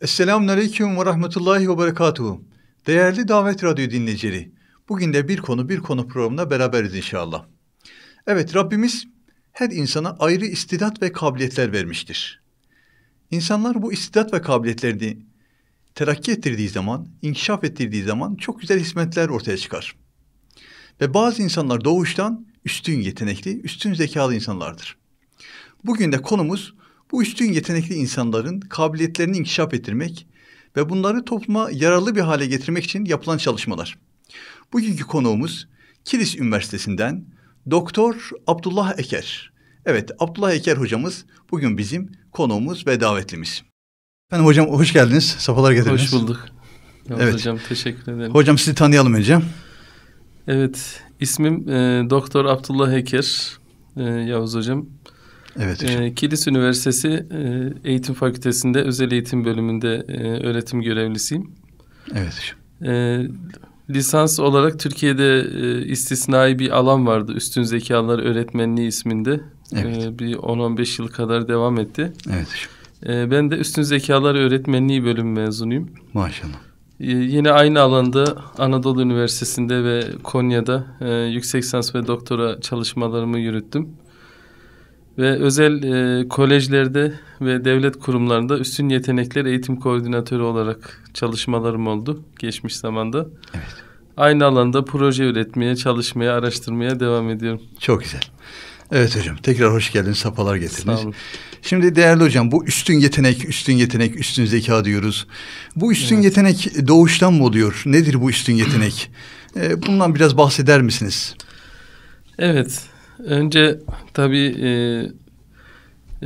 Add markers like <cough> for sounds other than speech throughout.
Esselamun Aleyküm ve Rahmetullahi ve Berekatuhu. Değerli Davet Radyo dinleyicileri, bugün de bir konu bir konu programına beraberiz inşallah. Evet Rabbimiz her insana ayrı istidat ve kabiliyetler vermiştir. İnsanlar bu istidat ve kabiliyetlerini terakki ettirdiği zaman, inkişaf ettirdiği zaman çok güzel hizmetler ortaya çıkar. Ve bazı insanlar doğuştan üstün yetenekli, üstün zekalı insanlardır. Bugün de konumuz bu üstün yetenekli insanların kabiliyetlerini inkişaf ettirmek ve bunları topluma yararlı bir hale getirmek için yapılan çalışmalar. Bugünkü konuğumuz Kilis Üniversitesi'nden Doktor Abdullah Eker. Evet, Abdullah Eker hocamız bugün bizim konuğumuz ve davetlimiz. Efendim hocam hoş geldiniz. Safalar getirdiniz. Hoş bulduk. Yavuz evet. hocam teşekkür ederim. Hocam sizi tanıyalım önce. Evet, ismim e, Doktor Abdullah Eker. E, Yavuz hocam Evet ee, hocam. Kilis Üniversitesi e, Eğitim Fakültesi'nde özel eğitim bölümünde e, öğretim görevlisiyim. Evet hocam. Ee, lisans olarak Türkiye'de e, istisnai bir alan vardı. Üstün Zekalar Öğretmenliği isminde. Evet. Ee, bir 10-15 yıl kadar devam etti. Evet hocam. ben de Üstün Zekalar Öğretmenliği bölüm mezunuyum. Maşallah. yine aynı alanda Anadolu Üniversitesi'nde ve Konya'da yüksek lisans ve doktora çalışmalarımı yürüttüm. Ve özel e, kolejlerde ve devlet kurumlarında üstün yetenekler eğitim koordinatörü olarak çalışmalarım oldu geçmiş zamanda. Evet. Aynı alanda proje üretmeye, çalışmaya, araştırmaya devam ediyorum. Çok güzel. Evet hocam tekrar hoş geldiniz, sapalar getirdiniz. Sağ olun. Şimdi değerli hocam bu üstün yetenek, üstün yetenek, üstün zeka diyoruz. Bu üstün evet. yetenek doğuştan mı oluyor? Nedir bu üstün yetenek? ee, bundan biraz bahseder misiniz? Evet, Önce tabii e,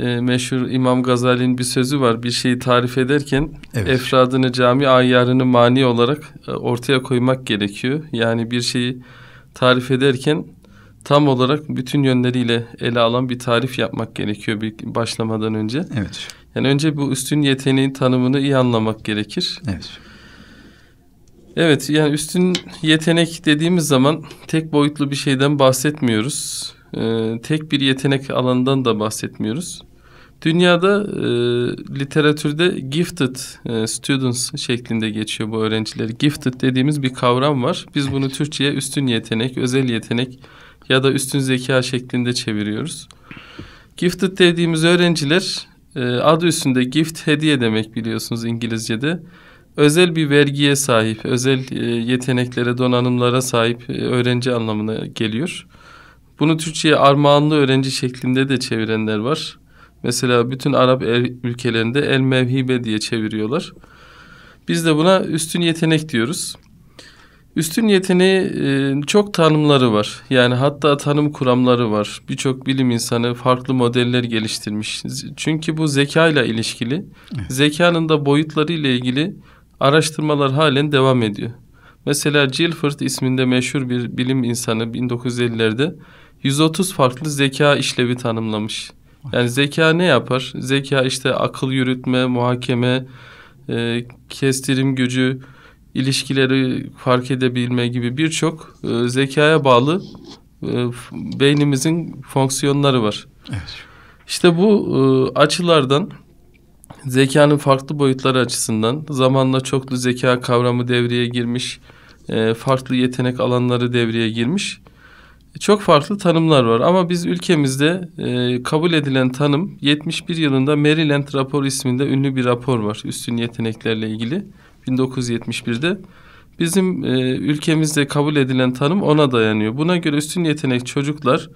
e, meşhur İmam Gazali'nin bir sözü var. Bir şeyi tarif ederken evet. efradını, cami ayarını mani olarak e, ortaya koymak gerekiyor. Yani bir şeyi tarif ederken tam olarak bütün yönleriyle ele alan bir tarif yapmak gerekiyor bir başlamadan önce. Evet. Yani önce bu üstün yeteneğin tanımını iyi anlamak gerekir. Evet. Evet yani üstün yetenek dediğimiz zaman tek boyutlu bir şeyden bahsetmiyoruz e, tek bir yetenek alanından da bahsetmiyoruz. Dünyada e, literatürde gifted e, students şeklinde geçiyor bu öğrenciler. Gifted dediğimiz bir kavram var. Biz bunu Türkçe'ye üstün yetenek, özel yetenek ya da üstün zeka şeklinde çeviriyoruz. Gifted dediğimiz öğrenciler e, adı üstünde gift hediye demek biliyorsunuz İngilizce'de. Özel bir vergiye sahip, özel e, yeteneklere, donanımlara sahip e, öğrenci anlamına geliyor. Bunu Türkçe'ye armağanlı öğrenci şeklinde de çevirenler var. Mesela bütün Arap ülkelerinde el mevhibe diye çeviriyorlar. Biz de buna üstün yetenek diyoruz. Üstün yeteneği e, çok tanımları var. Yani hatta tanım kuramları var. Birçok bilim insanı farklı modeller geliştirmiş. Çünkü bu zeka ile ilişkili. Evet. Zekanın da boyutları ile ilgili araştırmalar halen devam ediyor. Mesela Gilford isminde meşhur bir bilim insanı 1950'lerde 130 farklı zeka işlevi tanımlamış. Yani zeka ne yapar? Zeka işte akıl yürütme, muhakeme, e, kestirim gücü, ilişkileri fark edebilme gibi birçok e, zekaya bağlı e, beynimizin fonksiyonları var. Evet. İşte bu e, açılardan zekanın farklı boyutları açısından zamanla çoklu zeka kavramı devreye girmiş, e, farklı yetenek alanları devreye girmiş. Çok farklı tanımlar var ama biz ülkemizde e, kabul edilen tanım 71 yılında Maryland Rapor isminde ünlü bir rapor var üstün yeteneklerle ilgili 1971'de. Bizim e, ülkemizde kabul edilen tanım ona dayanıyor. Buna göre üstün yetenek çocuklar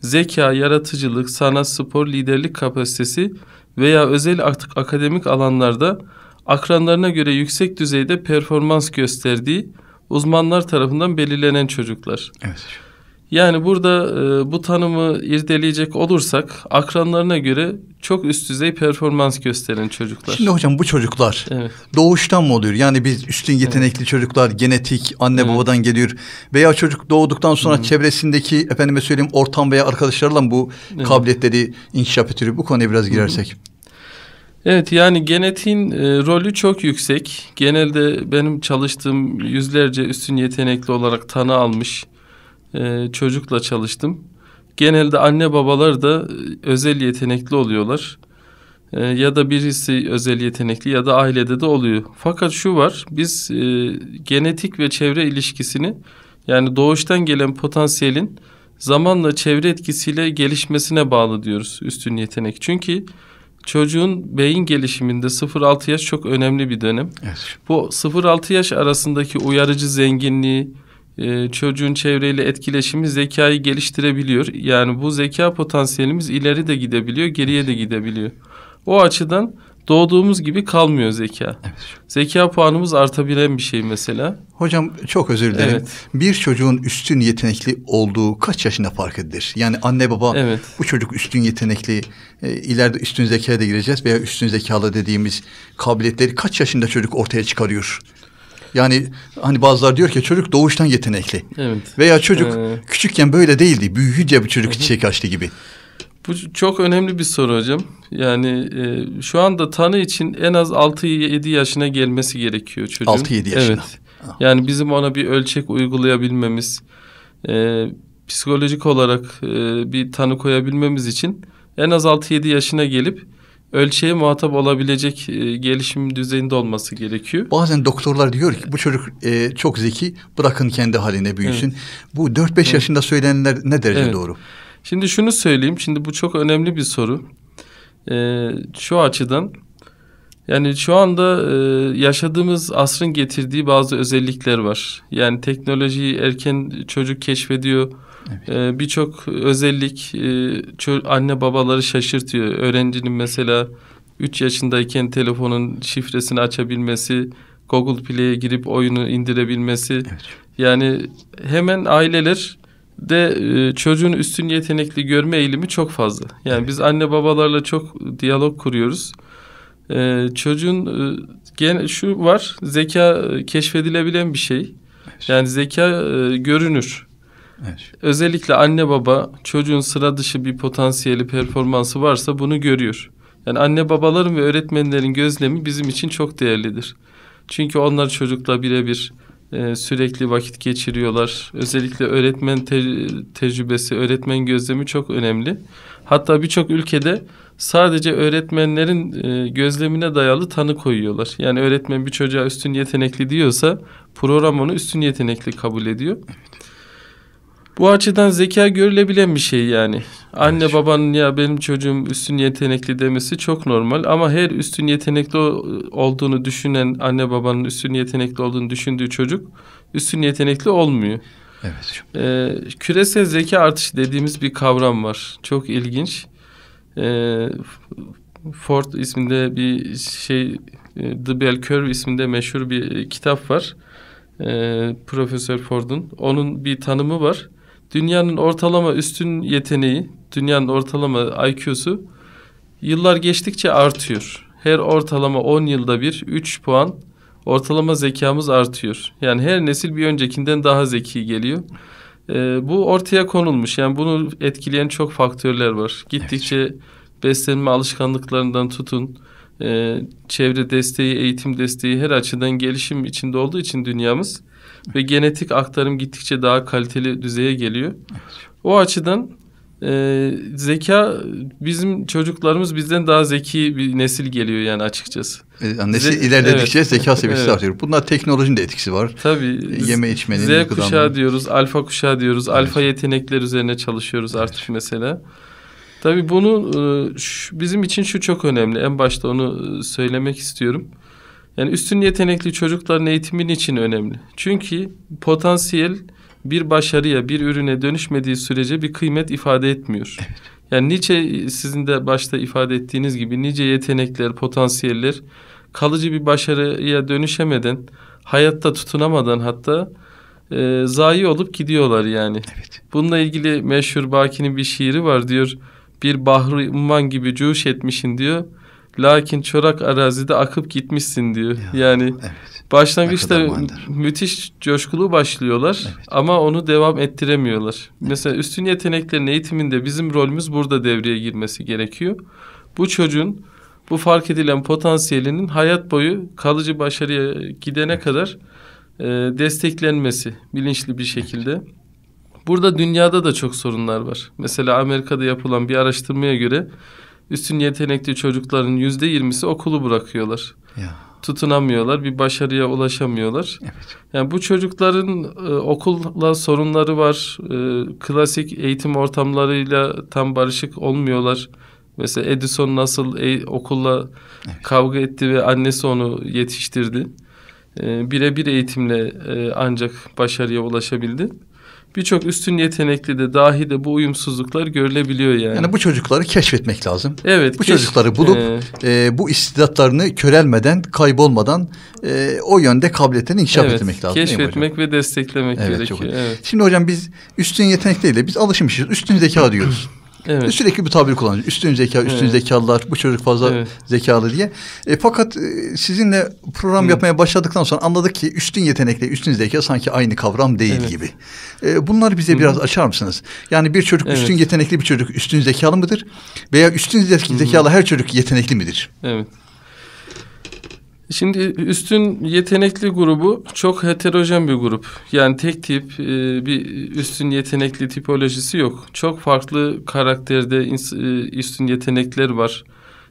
zeka, yaratıcılık, sanat, spor, liderlik kapasitesi veya özel akademik alanlarda akranlarına göre yüksek düzeyde performans gösterdiği uzmanlar tarafından belirlenen çocuklar. Evet. Yani burada e, bu tanımı irdeleyecek olursak akranlarına göre çok üst düzey performans gösteren çocuklar. Şimdi hocam bu çocuklar evet. doğuştan mı oluyor? Yani biz üstün yetenekli evet. çocuklar genetik anne evet. babadan geliyor veya çocuk doğduktan sonra Hı. çevresindeki efendime söyleyeyim ortam veya arkadaşlarla mı bu evet. kabiliyetleri inkişaf ettiriyor. Bu konuya biraz girersek. Hı. Evet yani genetiğin e, rolü çok yüksek. Genelde benim çalıştığım yüzlerce üstün yetenekli olarak tanı almış e, çocukla çalıştım. Genelde anne babalar da e, özel yetenekli oluyorlar. E, ya da birisi özel yetenekli ya da ailede de oluyor. Fakat şu var biz e, genetik ve çevre ilişkisini yani doğuştan gelen potansiyelin zamanla çevre etkisiyle gelişmesine bağlı diyoruz üstün yetenek. Çünkü çocuğun beyin gelişiminde 0-6 yaş çok önemli bir dönem. Evet. Bu 0-6 yaş arasındaki uyarıcı zenginliği, ee, çocuğun çevreyle etkileşimi zekayı geliştirebiliyor. Yani bu zeka potansiyelimiz ileri de gidebiliyor, geriye de gidebiliyor. O açıdan doğduğumuz gibi kalmıyor zeka. Evet. Zeka puanımız artabilen bir şey mesela. Hocam çok özür dilerim. Evet. Bir çocuğun üstün yetenekli olduğu kaç yaşında fark edilir? Yani anne baba evet. bu çocuk üstün yetenekli, e, ileride üstün zekaya da gireceğiz veya üstün zekalı dediğimiz kabiliyetleri kaç yaşında çocuk ortaya çıkarıyor? Yani hani bazılar diyor ki çocuk doğuştan yetenekli. Evet. Veya çocuk ee... küçükken böyle değildi. Büyüyünce bu çocuk çiçek açtı gibi. Bu çok önemli bir soru hocam. Yani e, şu anda tanı için en az 6-7 yaşına gelmesi gerekiyor çocuğun. 6-7 yaşına. Evet. Yani bizim ona bir ölçek uygulayabilmemiz, e, psikolojik olarak e, bir tanı koyabilmemiz için en az 6-7 yaşına gelip ölçeğe muhatap olabilecek e, gelişim düzeyinde olması gerekiyor. Bazen doktorlar diyor ki bu çocuk e, çok zeki bırakın kendi haline büyüsün. Evet. Bu 4-5 evet. yaşında söylenenler ne derece evet. doğru? Şimdi şunu söyleyeyim. Şimdi bu çok önemli bir soru. E, şu açıdan yani şu anda e, yaşadığımız asrın getirdiği bazı özellikler var. Yani teknolojiyi erken çocuk keşfediyor Evet. Ee, birçok özellik e, anne babaları şaşırtıyor. Öğrencinin mesela 3 yaşındayken telefonun şifresini açabilmesi, Google Play'e girip oyunu indirebilmesi. Evet. Yani hemen aileler de e, çocuğun üstün yetenekli görme eğilimi çok fazla. Yani evet. biz anne babalarla çok diyalog kuruyoruz. Ee, çocuğun e, gene şu var zeka keşfedilebilen bir şey. Evet. Yani zeka görünür. Evet. Özellikle anne baba çocuğun sıra dışı bir potansiyeli performansı varsa bunu görüyor. Yani anne babaların ve öğretmenlerin gözlemi bizim için çok değerlidir. Çünkü onlar çocukla birebir e, sürekli vakit geçiriyorlar. Özellikle öğretmen te- tecrübesi, öğretmen gözlemi çok önemli. Hatta birçok ülkede sadece öğretmenlerin e, gözlemine dayalı tanı koyuyorlar. Yani öğretmen bir çocuğa üstün yetenekli diyorsa program onu üstün yetenekli kabul ediyor. Evet. Bu açıdan zeka görülebilen bir şey yani. Anne evet. babanın ya benim çocuğum üstün yetenekli demesi çok normal ama her üstün yetenekli olduğunu düşünen anne babanın üstün yetenekli olduğunu düşündüğü çocuk üstün yetenekli olmuyor. Evet. Ee, küresel zeka artışı dediğimiz bir kavram var. Çok ilginç. Ee, Ford isminde bir şey e, The Bell Curve isminde meşhur bir kitap var. Ee, Profesör Ford'un. Onun bir tanımı var. Dünyanın ortalama üstün yeteneği, dünyanın ortalama IQ'su yıllar geçtikçe artıyor. Her ortalama 10 yılda bir 3 puan ortalama zekamız artıyor. Yani her nesil bir öncekinden daha zeki geliyor. Ee, bu ortaya konulmuş. Yani bunu etkileyen çok faktörler var. Gittikçe beslenme alışkanlıklarından tutun, e, çevre desteği, eğitim desteği her açıdan gelişim içinde olduğu için dünyamız ve genetik aktarım gittikçe daha kaliteli düzeye geliyor. O açıdan e, zeka bizim çocuklarımız bizden daha zeki bir nesil geliyor yani açıkçası. E, nesil Ze- ilerledikçe evet. zeka seviyesi evet. artıyor. Bunda teknolojinin de etkisi var. Tabii. Yeme içmenin. Z kuşağı diyoruz, alfa kuşağı diyoruz. Evet. Alfa yetenekler üzerine çalışıyoruz evet. artık mesela. Tabii bunu e, şu, bizim için şu çok önemli. En başta onu e, söylemek istiyorum. Yani üstün yetenekli çocukların eğitimin için önemli. Çünkü potansiyel bir başarıya, bir ürüne dönüşmediği sürece bir kıymet ifade etmiyor. <laughs> Evet. Yani nice sizin de başta ifade ettiğiniz gibi nice yetenekler, potansiyeller kalıcı bir başarıya dönüşemeden, hayatta tutunamadan hatta e, zayi olup gidiyorlar yani. Evet. Bununla ilgili meşhur Baki'nin bir şiiri var diyor. Bir bahri umman gibi cuş etmişin diyor. Lakin çorak arazide akıp gitmişsin diyor. Ya, yani evet. başlangıçta müthiş coşkulu başlıyorlar evet. ama onu devam ettiremiyorlar. Evet. Mesela üstün yeteneklerin eğitiminde bizim rolümüz burada devreye girmesi gerekiyor. Bu çocuğun bu fark edilen potansiyelinin hayat boyu kalıcı başarıya gidene evet. kadar e, desteklenmesi bilinçli bir şekilde. Evet. Burada dünyada da çok sorunlar var. Mesela Amerika'da yapılan bir araştırmaya göre üstün yetenekli çocukların yüzde yirmisi okulu bırakıyorlar. Ya. Tutunamıyorlar, bir başarıya ulaşamıyorlar. Evet. Yani bu çocukların e, okulla sorunları var, e, klasik eğitim ortamlarıyla tam barışık olmuyorlar. Mesela Edison nasıl e, okulla evet. kavga etti ve annesi onu yetiştirdi. E, Birebir eğitimle e, ancak başarıya ulaşabildi birçok üstün yetenekli de dahi de bu uyumsuzluklar görülebiliyor yani. Yani bu çocukları keşfetmek lazım. Evet. Bu keş... çocukları bulup ee... e, bu istidatlarını körelmeden, kaybolmadan e, o yönde kabiliyetlerini inkişaf evet, etmek lazım. Keşfetmek ve desteklemek evet, gerekiyor. Çok... Evet. Şimdi hocam biz üstün yetenekliyle biz alışmışız. Üstün zeka diyoruz. Evet. Sürekli bu tabiri kullanıyor. Üstün zeka, üstün evet. zekalılar, bu çocuk fazla evet. zekalı diye. E, fakat e, sizinle program Hı. yapmaya başladıktan sonra anladık ki üstün yetenekle üstün zeka sanki aynı kavram değil evet. gibi. E, bunları bize Hı. biraz açar mısınız? Yani bir çocuk evet. üstün yetenekli bir çocuk üstün zekalı mıdır? Veya üstün zekalı Hı. her çocuk yetenekli midir? Evet. Şimdi üstün yetenekli grubu çok heterojen bir grup. Yani tek tip e, bir üstün yetenekli tipolojisi yok. Çok farklı karakterde e, üstün yetenekler var.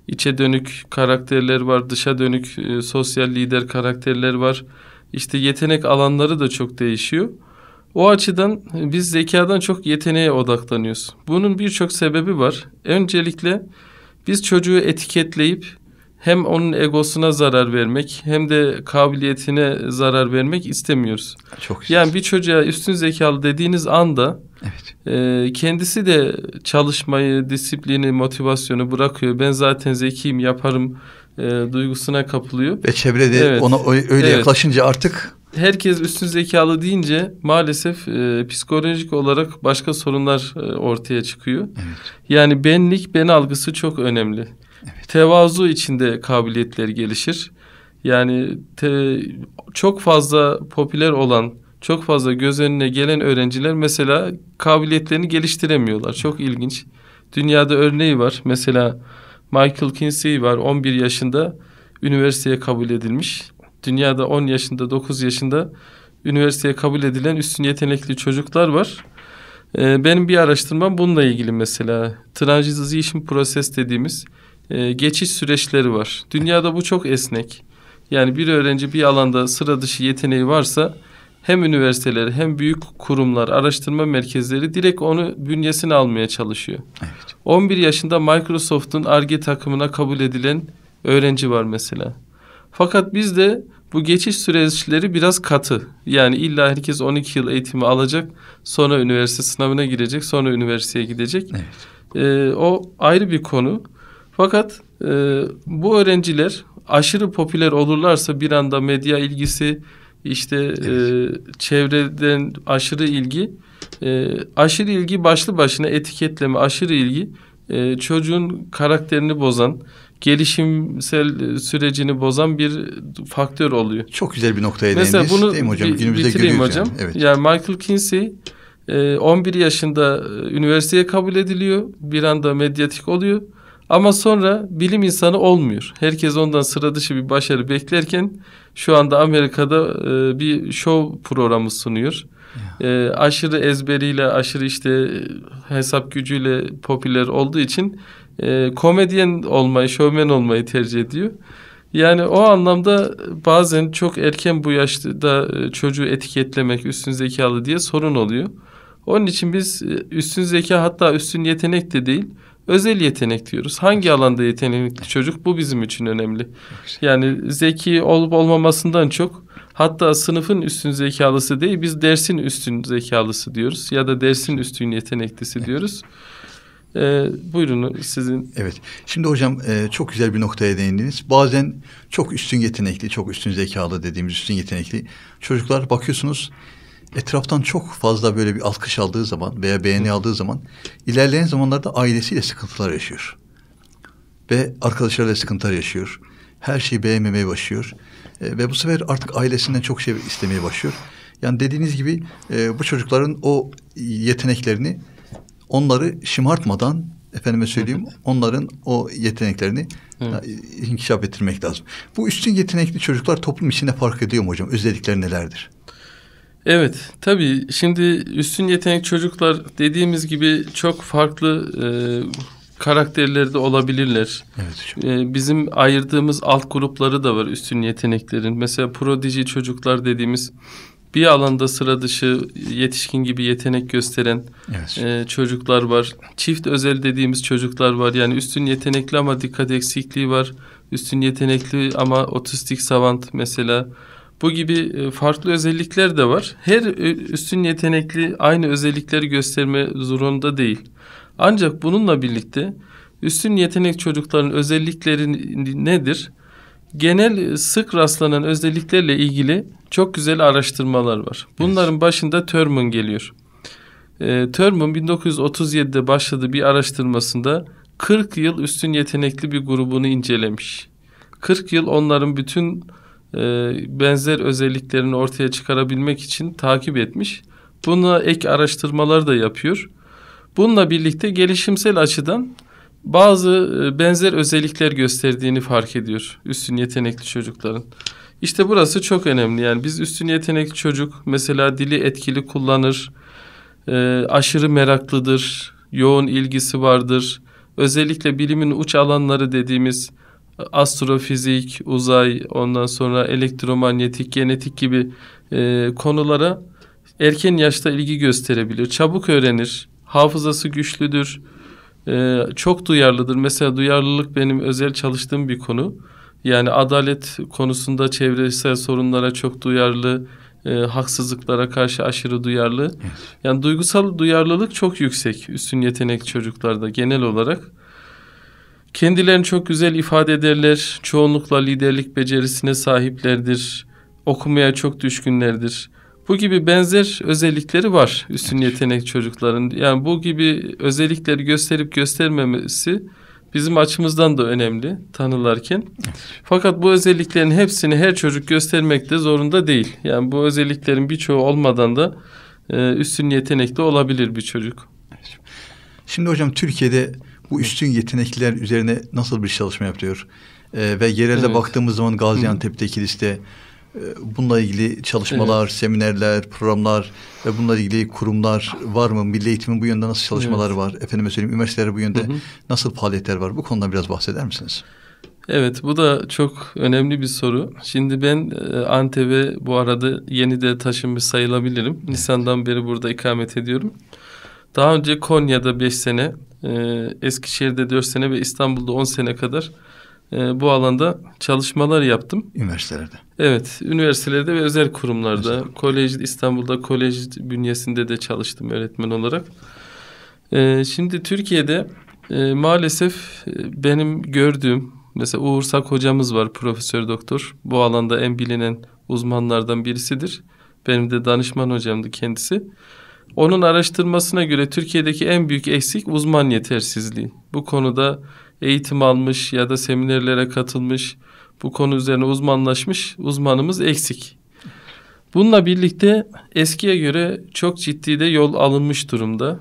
İçe dönük karakterler var, dışa dönük e, sosyal lider karakterler var. İşte yetenek alanları da çok değişiyor. O açıdan biz zekadan çok yeteneğe odaklanıyoruz. Bunun birçok sebebi var. Öncelikle biz çocuğu etiketleyip hem onun egosuna zarar vermek hem de kabiliyetine zarar vermek istemiyoruz. Çok güzel. Yani bir çocuğa üstün zekalı dediğiniz anda evet. e, kendisi de çalışmayı, disiplini, motivasyonu bırakıyor. Ben zaten zekiyim, yaparım e, duygusuna kapılıyor. Ve çevrede evet. ona öyle evet. yaklaşınca artık herkes üstün zekalı deyince maalesef e, psikolojik olarak başka sorunlar e, ortaya çıkıyor. Evet. Yani benlik, ben algısı çok önemli. Evet. Tevazu içinde kabiliyetleri gelişir. Yani te, çok fazla popüler olan, çok fazla göz önüne gelen öğrenciler mesela kabiliyetlerini geliştiremiyorlar. Çok ilginç. Dünyada örneği var. Mesela Michael Kinsey var 11 yaşında üniversiteye kabul edilmiş. Dünyada 10 yaşında, 9 yaşında üniversiteye kabul edilen üstün yetenekli çocuklar var. Ee, benim bir araştırmam bununla ilgili mesela. Transition process dediğimiz e, geçiş süreçleri var. Dünyada bu çok esnek. Yani bir öğrenci bir alanda sıra dışı yeteneği varsa hem üniversiteleri hem büyük kurumlar, araştırma merkezleri direkt onu bünyesine almaya çalışıyor. Evet. 11 yaşında Microsoft'un ARGE takımına kabul edilen öğrenci var mesela. Fakat bizde bu geçiş süreçleri biraz katı. Yani illa herkes 12 yıl eğitimi alacak, sonra üniversite sınavına girecek, sonra üniversiteye gidecek. Evet. Ee, o ayrı bir konu. Fakat e, bu öğrenciler aşırı popüler olurlarsa bir anda medya ilgisi işte e, evet. e, çevreden aşırı ilgi e, aşırı ilgi başlı başına etiketleme aşırı ilgi e, çocuğun karakterini bozan gelişimsel sürecini bozan bir faktör oluyor. Çok güzel bir noktaya Mesela değindiniz bunu değil mi hocam? Günümüzde bitireyim hocam. Yani. Evet. yani Michael Kinsey 11 e, yaşında üniversiteye kabul ediliyor. Bir anda medyatik oluyor. Ama sonra bilim insanı olmuyor. Herkes ondan sıra dışı bir başarı beklerken şu anda Amerika'da e, bir show programı sunuyor. E, aşırı ezberiyle, aşırı işte e, hesap gücüyle popüler olduğu için e, komedyen olmayı, şovmen olmayı tercih ediyor. Yani o anlamda bazen çok erken bu yaşta e, çocuğu etiketlemek üstün zekalı diye sorun oluyor. Onun için biz e, üstün zeka hatta üstün yetenek de değil özel yetenek diyoruz. Hangi alanda yetenekli çocuk bu bizim için önemli. Yani zeki olup olmamasından çok hatta sınıfın üstün zekalısı değil biz dersin üstün zekalısı diyoruz ya da dersin üstün yeteneklisi diyoruz. Ee, buyurun sizin. Evet. Şimdi hocam e, çok güzel bir noktaya değindiniz. Bazen çok üstün yetenekli, çok üstün zekalı dediğimiz üstün yetenekli çocuklar bakıyorsunuz etraftan çok fazla böyle bir alkış aldığı zaman veya beğeni Hı. aldığı zaman ilerleyen zamanlarda ailesiyle sıkıntılar yaşıyor. Ve arkadaşlarıyla sıkıntılar yaşıyor. Her şeyi beğenmemeye başlıyor. E, ve bu sefer artık ailesinden çok şey istemeye başlıyor. Yani dediğiniz gibi e, bu çocukların o yeteneklerini onları şımartmadan efendime söyleyeyim onların o yeteneklerini evet. inkişaf ettirmek lazım. Bu üstün yetenekli çocuklar toplum içinde fark ediyor mu hocam? Özellikleri nelerdir? Evet, tabii şimdi üstün yetenek çocuklar dediğimiz gibi çok farklı e, karakterleri de olabilirler. Evet hocam. E, bizim ayırdığımız alt grupları da var üstün yeteneklerin. Mesela prodigy çocuklar dediğimiz bir alanda sıra dışı yetişkin gibi yetenek gösteren evet. e, çocuklar var. Çift özel dediğimiz çocuklar var. Yani üstün yetenekli ama dikkat eksikliği var. Üstün yetenekli ama otistik savant mesela. Bu gibi e, farklı özellikler de var. Her e, üstün yetenekli aynı özellikleri gösterme zorunda değil. Ancak bununla birlikte üstün yetenek çocukların özellikleri nedir? Genel e, sık rastlanan özelliklerle ilgili çok güzel araştırmalar var. Bunların başında Thurman geliyor. E, Thurman 1937'de başladığı bir araştırmasında 40 yıl üstün yetenekli bir grubunu incelemiş. 40 yıl onların bütün e, benzer özelliklerini ortaya çıkarabilmek için takip etmiş. Buna ek araştırmalar da yapıyor. Bununla birlikte gelişimsel açıdan bazı e, benzer özellikler gösterdiğini fark ediyor üstün yetenekli çocukların. İşte burası çok önemli. Yani biz üstün yetenekli çocuk mesela dili etkili kullanır, e, aşırı meraklıdır, yoğun ilgisi vardır. Özellikle bilimin uç alanları dediğimiz astrofizik, uzay, ondan sonra elektromanyetik, genetik gibi e, konulara erken yaşta ilgi gösterebilir. Çabuk öğrenir, hafızası güçlüdür, e, çok duyarlıdır. Mesela duyarlılık benim özel çalıştığım bir konu. Yani adalet konusunda çevresel sorunlara çok duyarlı, e, haksızlıklara karşı aşırı duyarlı. Yani duygusal duyarlılık çok yüksek üstün yetenek çocuklarda genel olarak. Kendilerini çok güzel ifade ederler. Çoğunlukla liderlik becerisine sahiplerdir. Okumaya çok düşkünlerdir. Bu gibi benzer özellikleri var üstün yetenek çocukların. Yani bu gibi özellikleri gösterip göstermemesi bizim açımızdan da önemli tanılarken. Fakat bu özelliklerin hepsini her çocuk göstermek de zorunda değil. Yani bu özelliklerin birçoğu olmadan da e, üstün yetenekli olabilir bir çocuk. Şimdi hocam Türkiye'de bu üstün yetenekliler üzerine nasıl bir çalışma yapıyor? Ee, ve yerelde evet. baktığımız zaman Gaziantep'teki liste e, bununla ilgili çalışmalar, evet. seminerler, programlar ve bununla ilgili kurumlar var mı? Milli eğitimin bu yönde nasıl çalışmalar evet. var? Efendime söyleyeyim üniversiteler bu yönde hı hı. nasıl faaliyetler var? Bu konuda biraz bahseder misiniz? Evet bu da çok önemli bir soru. Şimdi ben e, Antep'e bu arada yeni de taşınmış sayılabilirim. Evet. Nisan'dan beri burada ikamet ediyorum. Daha önce Konya'da beş sene, ee, Eskişehir'de 4 sene ve İstanbul'da 10 sene kadar e, bu alanda çalışmalar yaptım. Üniversitelerde. Evet, üniversitelerde ve özel kurumlarda, özel. kolej İstanbul'da kolej bünyesinde de çalıştım öğretmen olarak. Ee, şimdi Türkiye'de e, maalesef e, benim gördüğüm mesela Uğursak hocamız var, profesör doktor. Bu alanda en bilinen uzmanlardan birisidir. Benim de danışman hocamdı kendisi. Onun araştırmasına göre Türkiye'deki en büyük eksik uzman yetersizliği. Bu konuda eğitim almış ya da seminerlere katılmış, bu konu üzerine uzmanlaşmış uzmanımız eksik. Bununla birlikte eskiye göre çok ciddi de yol alınmış durumda.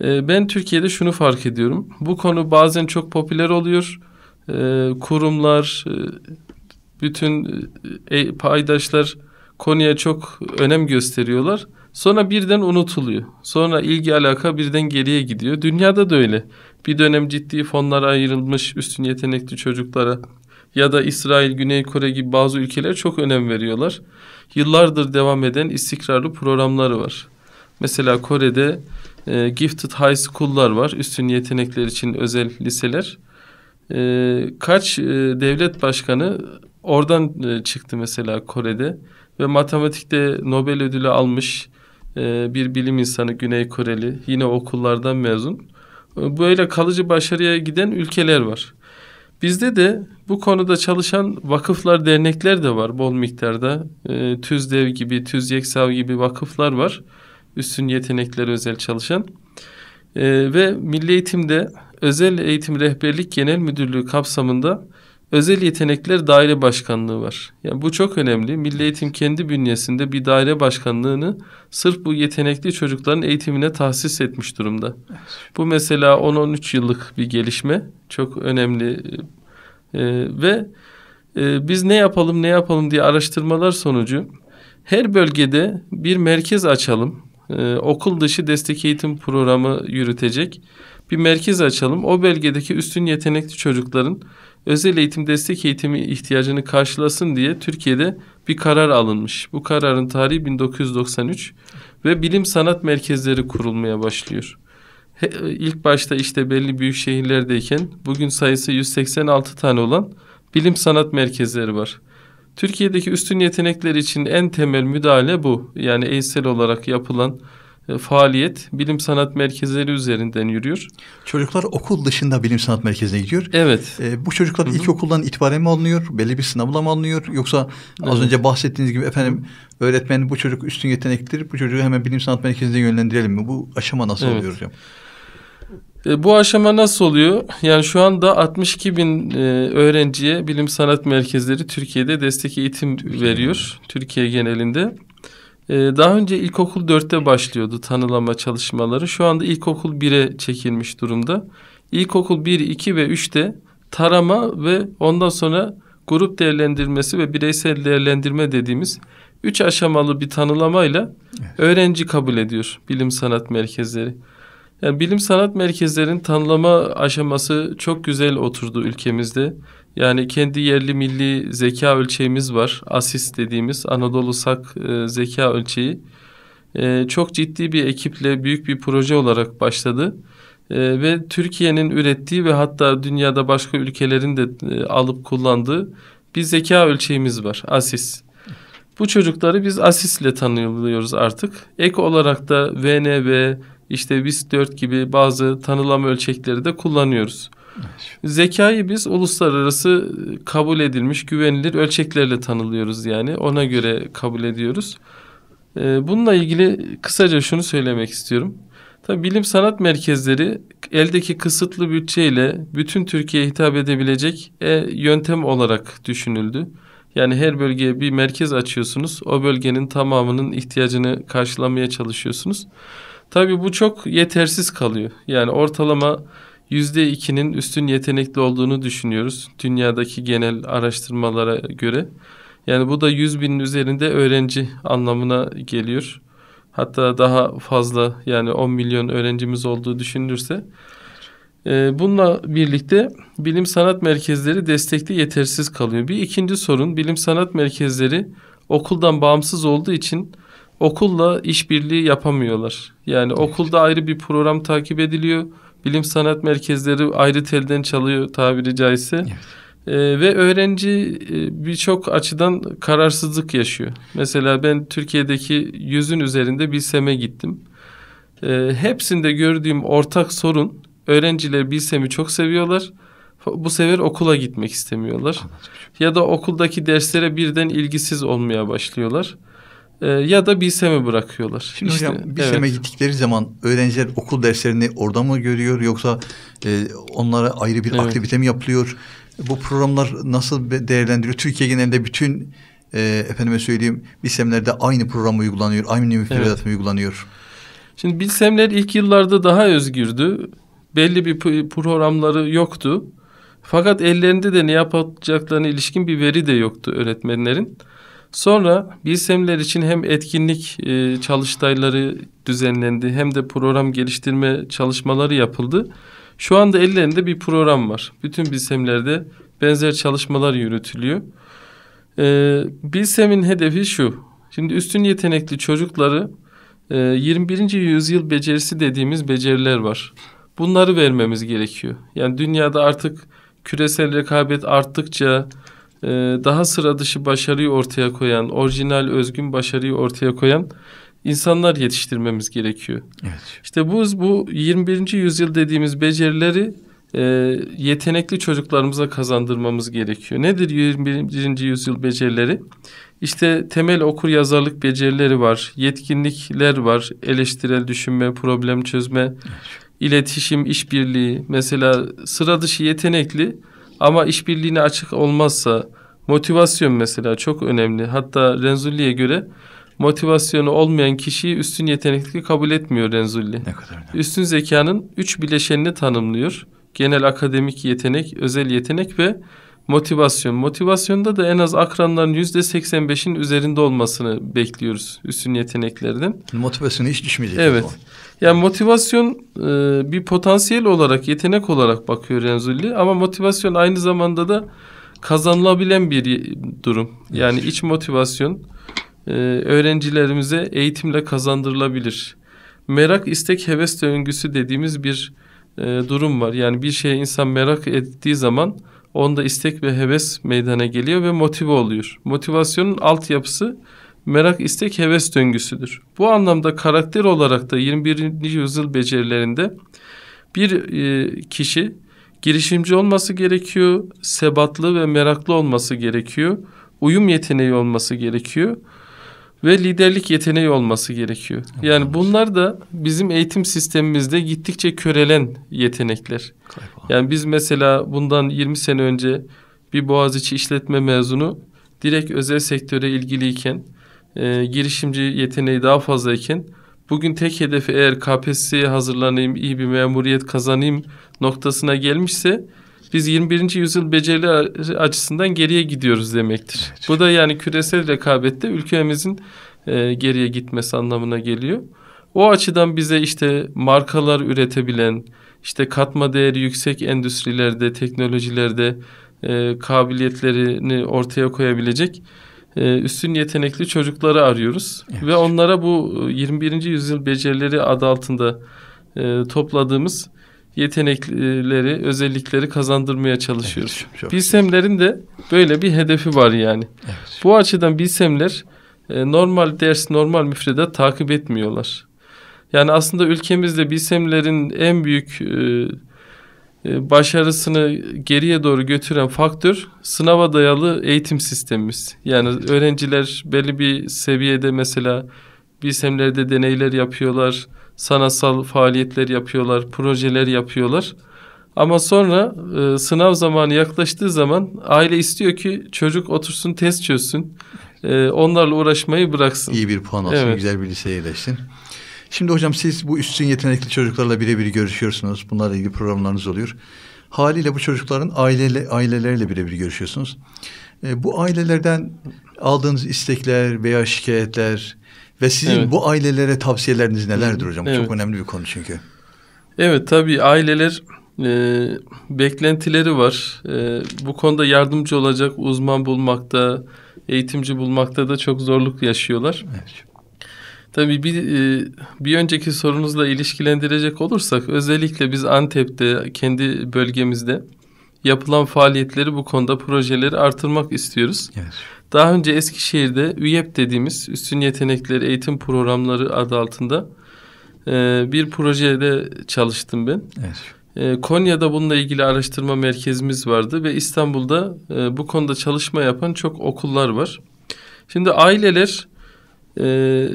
Ee, ben Türkiye'de şunu fark ediyorum. Bu konu bazen çok popüler oluyor. Ee, kurumlar, e, bütün e, e, paydaşlar konuya çok önem gösteriyorlar. Sonra birden unutuluyor. Sonra ilgi alaka birden geriye gidiyor. Dünyada da öyle. Bir dönem ciddi fonlara ayrılmış üstün yetenekli çocuklara ya da İsrail, Güney Kore gibi bazı ülkeler çok önem veriyorlar. Yıllardır devam eden istikrarlı programları var. Mesela Kore'de e, gifted high school'lar var. Üstün yetenekler için özel liseler. E, kaç e, devlet başkanı oradan e, çıktı mesela Kore'de ve matematikte Nobel ödülü almış ee, bir bilim insanı Güney Koreli yine okullardan mezun. Ee, böyle kalıcı başarıya giden ülkeler var. Bizde de bu konuda çalışan vakıflar, dernekler de var bol miktarda. Ee, TÜZDEV gibi, TÜZYEKSAV gibi vakıflar var. Üstün yetenekleri özel çalışan. ve Milli Eğitim'de Özel Eğitim Rehberlik Genel Müdürlüğü kapsamında özel yetenekler daire başkanlığı var. Yani bu çok önemli. Milli Eğitim kendi bünyesinde bir daire başkanlığını sırf bu yetenekli çocukların eğitimine tahsis etmiş durumda. Bu mesela 10-13 yıllık bir gelişme. Çok önemli ee, ve e, biz ne yapalım ne yapalım diye araştırmalar sonucu her bölgede bir merkez açalım. Ee, okul dışı destek eğitim programı yürütecek bir merkez açalım. O bölgedeki üstün yetenekli çocukların özel eğitim destek eğitimi ihtiyacını karşılasın diye Türkiye'de bir karar alınmış. Bu kararın tarihi 1993 ve bilim sanat merkezleri kurulmaya başlıyor. İlk başta işte belli büyük şehirlerdeyken bugün sayısı 186 tane olan bilim sanat merkezleri var. Türkiye'deki üstün yetenekler için en temel müdahale bu. Yani eğitsel olarak yapılan e, faaliyet bilim sanat merkezleri üzerinden yürüyor. Çocuklar okul dışında bilim sanat merkezine gidiyor. Evet. E, bu çocuklar Hı-hı. ilkokuldan itibaren mi alınıyor? Belli bir sınavla mı alınıyor? Yoksa az evet. önce bahsettiğiniz gibi efendim öğretmen bu çocuk üstün yeteneklidir. Bu çocuğu hemen bilim sanat merkezine yönlendirelim mi? Bu aşama nasıl evet. oluyor hocam? E, bu aşama nasıl oluyor? Yani şu anda 62 bin e, öğrenciye bilim sanat merkezleri Türkiye'de destek eğitim Türkiye veriyor. Türkiye genelinde. Ee, daha önce ilkokul 4'te başlıyordu tanılama çalışmaları. Şu anda ilkokul 1'e çekilmiş durumda. İlkokul 1, 2 ve 3'te tarama ve ondan sonra grup değerlendirmesi ve bireysel değerlendirme dediğimiz üç aşamalı bir tanılamayla evet. öğrenci kabul ediyor bilim sanat merkezleri. Yani bilim sanat merkezlerin tanılama aşaması çok güzel oturdu ülkemizde. Yani kendi yerli milli zeka ölçeğimiz var. ASIS dediğimiz Anadolu Sak e, zeka ölçeği. E, çok ciddi bir ekiple büyük bir proje olarak başladı. E, ve Türkiye'nin ürettiği ve hatta dünyada başka ülkelerin de e, alıp kullandığı bir zeka ölçeğimiz var. ASIS. Bu çocukları biz ASIS ile tanıyoruz artık. Ek olarak da VNB, işte BISK 4 gibi bazı tanılama ölçekleri de kullanıyoruz. Zekayı biz uluslararası e, kabul edilmiş, güvenilir ölçeklerle tanılıyoruz yani. Ona göre kabul ediyoruz. E, bununla ilgili kısaca şunu söylemek istiyorum. Tabii bilim sanat merkezleri eldeki kısıtlı bütçeyle bütün Türkiye'ye hitap edebilecek e, yöntem olarak düşünüldü. Yani her bölgeye bir merkez açıyorsunuz. O bölgenin tamamının ihtiyacını karşılamaya çalışıyorsunuz. Tabii bu çok yetersiz kalıyor. Yani ortalama %2'nin üstün yetenekli olduğunu düşünüyoruz dünyadaki genel araştırmalara göre. Yani bu da 100 binin üzerinde öğrenci anlamına geliyor. Hatta daha fazla yani 10 milyon öğrencimiz olduğu düşünülürse. Ee, bununla birlikte bilim sanat merkezleri destekli yetersiz kalıyor. Bir ikinci sorun bilim sanat merkezleri okuldan bağımsız olduğu için okulla işbirliği yapamıyorlar. Yani evet. okulda ayrı bir program takip ediliyor bilim sanat merkezleri ayrı telden çalıyor tabiri caizse. Evet. Ee, ve öğrenci e, birçok açıdan kararsızlık yaşıyor. Mesela ben Türkiye'deki yüzün üzerinde BİSEM'e gittim. Ee, hepsinde gördüğüm ortak sorun öğrenciler BİSEM'i çok seviyorlar. Bu sefer okula gitmek istemiyorlar. Ya da okuldaki derslere birden ilgisiz olmaya başlıyorlar e, ya da BİSEM'e bırakıyorlar. Şimdi işte, hocam BİSEM'e evet. gittikleri zaman öğrenciler okul derslerini orada mı görüyor yoksa e, onlara ayrı bir evet. aktivite mi yapılıyor? Bu programlar nasıl değerlendiriyor? Türkiye genelinde bütün e, efendime söyleyeyim BİSEM'lerde aynı program uygulanıyor, aynı müfredat evet. mı uygulanıyor? Şimdi BİSEM'ler ilk yıllarda daha özgürdü. Belli bir programları yoktu. Fakat ellerinde de ne yapacaklarına ilişkin bir veri de yoktu öğretmenlerin. Sonra bilsemler için hem etkinlik e, çalıştayları düzenlendi hem de program geliştirme çalışmaları yapıldı. Şu anda ellerinde bir program var. Bütün bilsemlerde benzer çalışmalar yürütülüyor. E, bilsemin hedefi şu. Şimdi üstün yetenekli çocukları e, 21. yüzyıl becerisi dediğimiz beceriler var. Bunları vermemiz gerekiyor. Yani dünyada artık küresel rekabet arttıkça ee, daha sıra dışı başarıyı ortaya koyan, orijinal özgün başarıyı ortaya koyan insanlar yetiştirmemiz gerekiyor. Evet. İşte bu bu 21. yüzyıl dediğimiz becerileri e, yetenekli çocuklarımıza kazandırmamız gerekiyor. Nedir 21. yüzyıl becerileri? İşte temel okur yazarlık becerileri var, yetkinlikler var, eleştirel düşünme, problem çözme, evet. iletişim, işbirliği. Mesela sıra dışı yetenekli ama işbirliğine açık olmazsa motivasyon mesela çok önemli. Hatta Renzulli'ye göre motivasyonu olmayan kişiyi üstün yetenekli kabul etmiyor Renzulli. Ne kadar önemli. Üstün zekanın üç bileşenini tanımlıyor. Genel akademik yetenek, özel yetenek ve Motivasyon. Motivasyonda da en az akranların yüzde seksen beş'in üzerinde olmasını bekliyoruz üstün yeteneklerden. motivasyon hiç düşmeyecek. Evet. Yani motivasyon e, bir potansiyel olarak, yetenek olarak bakıyor Renzulli ama motivasyon aynı zamanda da kazanılabilen bir durum. Yani evet. iç motivasyon e, öğrencilerimize eğitimle kazandırılabilir. Merak, istek, heves döngüsü dediğimiz bir e, durum var. Yani bir şeye insan merak ettiği zaman Onda istek ve heves meydana geliyor ve motive oluyor. Motivasyonun altyapısı merak, istek, heves döngüsüdür. Bu anlamda karakter olarak da 21. yüzyıl becerilerinde bir e, kişi girişimci olması gerekiyor, sebatlı ve meraklı olması gerekiyor, uyum yeteneği olması gerekiyor ve liderlik yeteneği olması gerekiyor. Yani bunlar da bizim eğitim sistemimizde gittikçe körelen yetenekler. Yani biz mesela bundan 20 sene önce bir Boğaziçi işletme mezunu direkt özel sektöre ilgiliyken, e, girişimci yeteneği daha fazlayken bugün tek hedefi eğer KPSS'ye hazırlanayım, iyi bir memuriyet kazanayım noktasına gelmişse biz 21. yüzyıl beceri açısından geriye gidiyoruz demektir. Evet. Bu da yani küresel rekabette ülkemizin e, geriye gitmesi anlamına geliyor. O açıdan bize işte markalar üretebilen, işte katma değeri yüksek endüstrilerde, teknolojilerde e, kabiliyetlerini ortaya koyabilecek e, üstün yetenekli çocukları arıyoruz. Evet. Ve onlara bu 21. E, yüzyıl becerileri adı altında e, topladığımız yetenekleri, özellikleri kazandırmaya çalışıyoruz. Evet, Bilsemlerin de böyle bir hedefi var yani. Evet. Bu açıdan bilsemler e, normal ders, normal müfredat takip etmiyorlar. Yani aslında ülkemizde bilsemlerin en büyük e, e, başarısını geriye doğru götüren faktör sınava dayalı eğitim sistemimiz. Yani evet. öğrenciler belli bir seviyede mesela bilsemlerde deneyler yapıyorlar sanatsal faaliyetler yapıyorlar, projeler yapıyorlar. Ama sonra e, sınav zamanı yaklaştığı zaman aile istiyor ki çocuk otursun test çözsün. E, onlarla uğraşmayı bıraksın. İyi bir puan alsın, evet. güzel bir liseye yerleşsin. Şimdi hocam siz bu üstün yetenekli çocuklarla birebir görüşüyorsunuz. Bunlarla ilgili programlarınız oluyor. Haliyle bu çocukların aileyle, ailelerle birebir görüşüyorsunuz. E, bu ailelerden aldığınız istekler veya şikayetler ve sizin evet. bu ailelere tavsiyeleriniz nelerdir hocam? Evet. Çok önemli bir konu çünkü. Evet tabii aileler e, beklentileri var. E, bu konuda yardımcı olacak uzman bulmakta, eğitimci bulmakta da çok zorluk yaşıyorlar. Evet. Tabii bir, e, bir önceki sorunuzla ilişkilendirecek olursak özellikle biz Antep'te kendi bölgemizde yapılan faaliyetleri bu konuda projeleri artırmak istiyoruz. Evet. Daha önce Eskişehir'de ÜYEP dediğimiz Üstün Yetenekleri Eğitim Programları adı altında e, bir projede çalıştım ben. Evet. E, Konya'da bununla ilgili araştırma merkezimiz vardı ve İstanbul'da e, bu konuda çalışma yapan çok okullar var. Şimdi aileler e,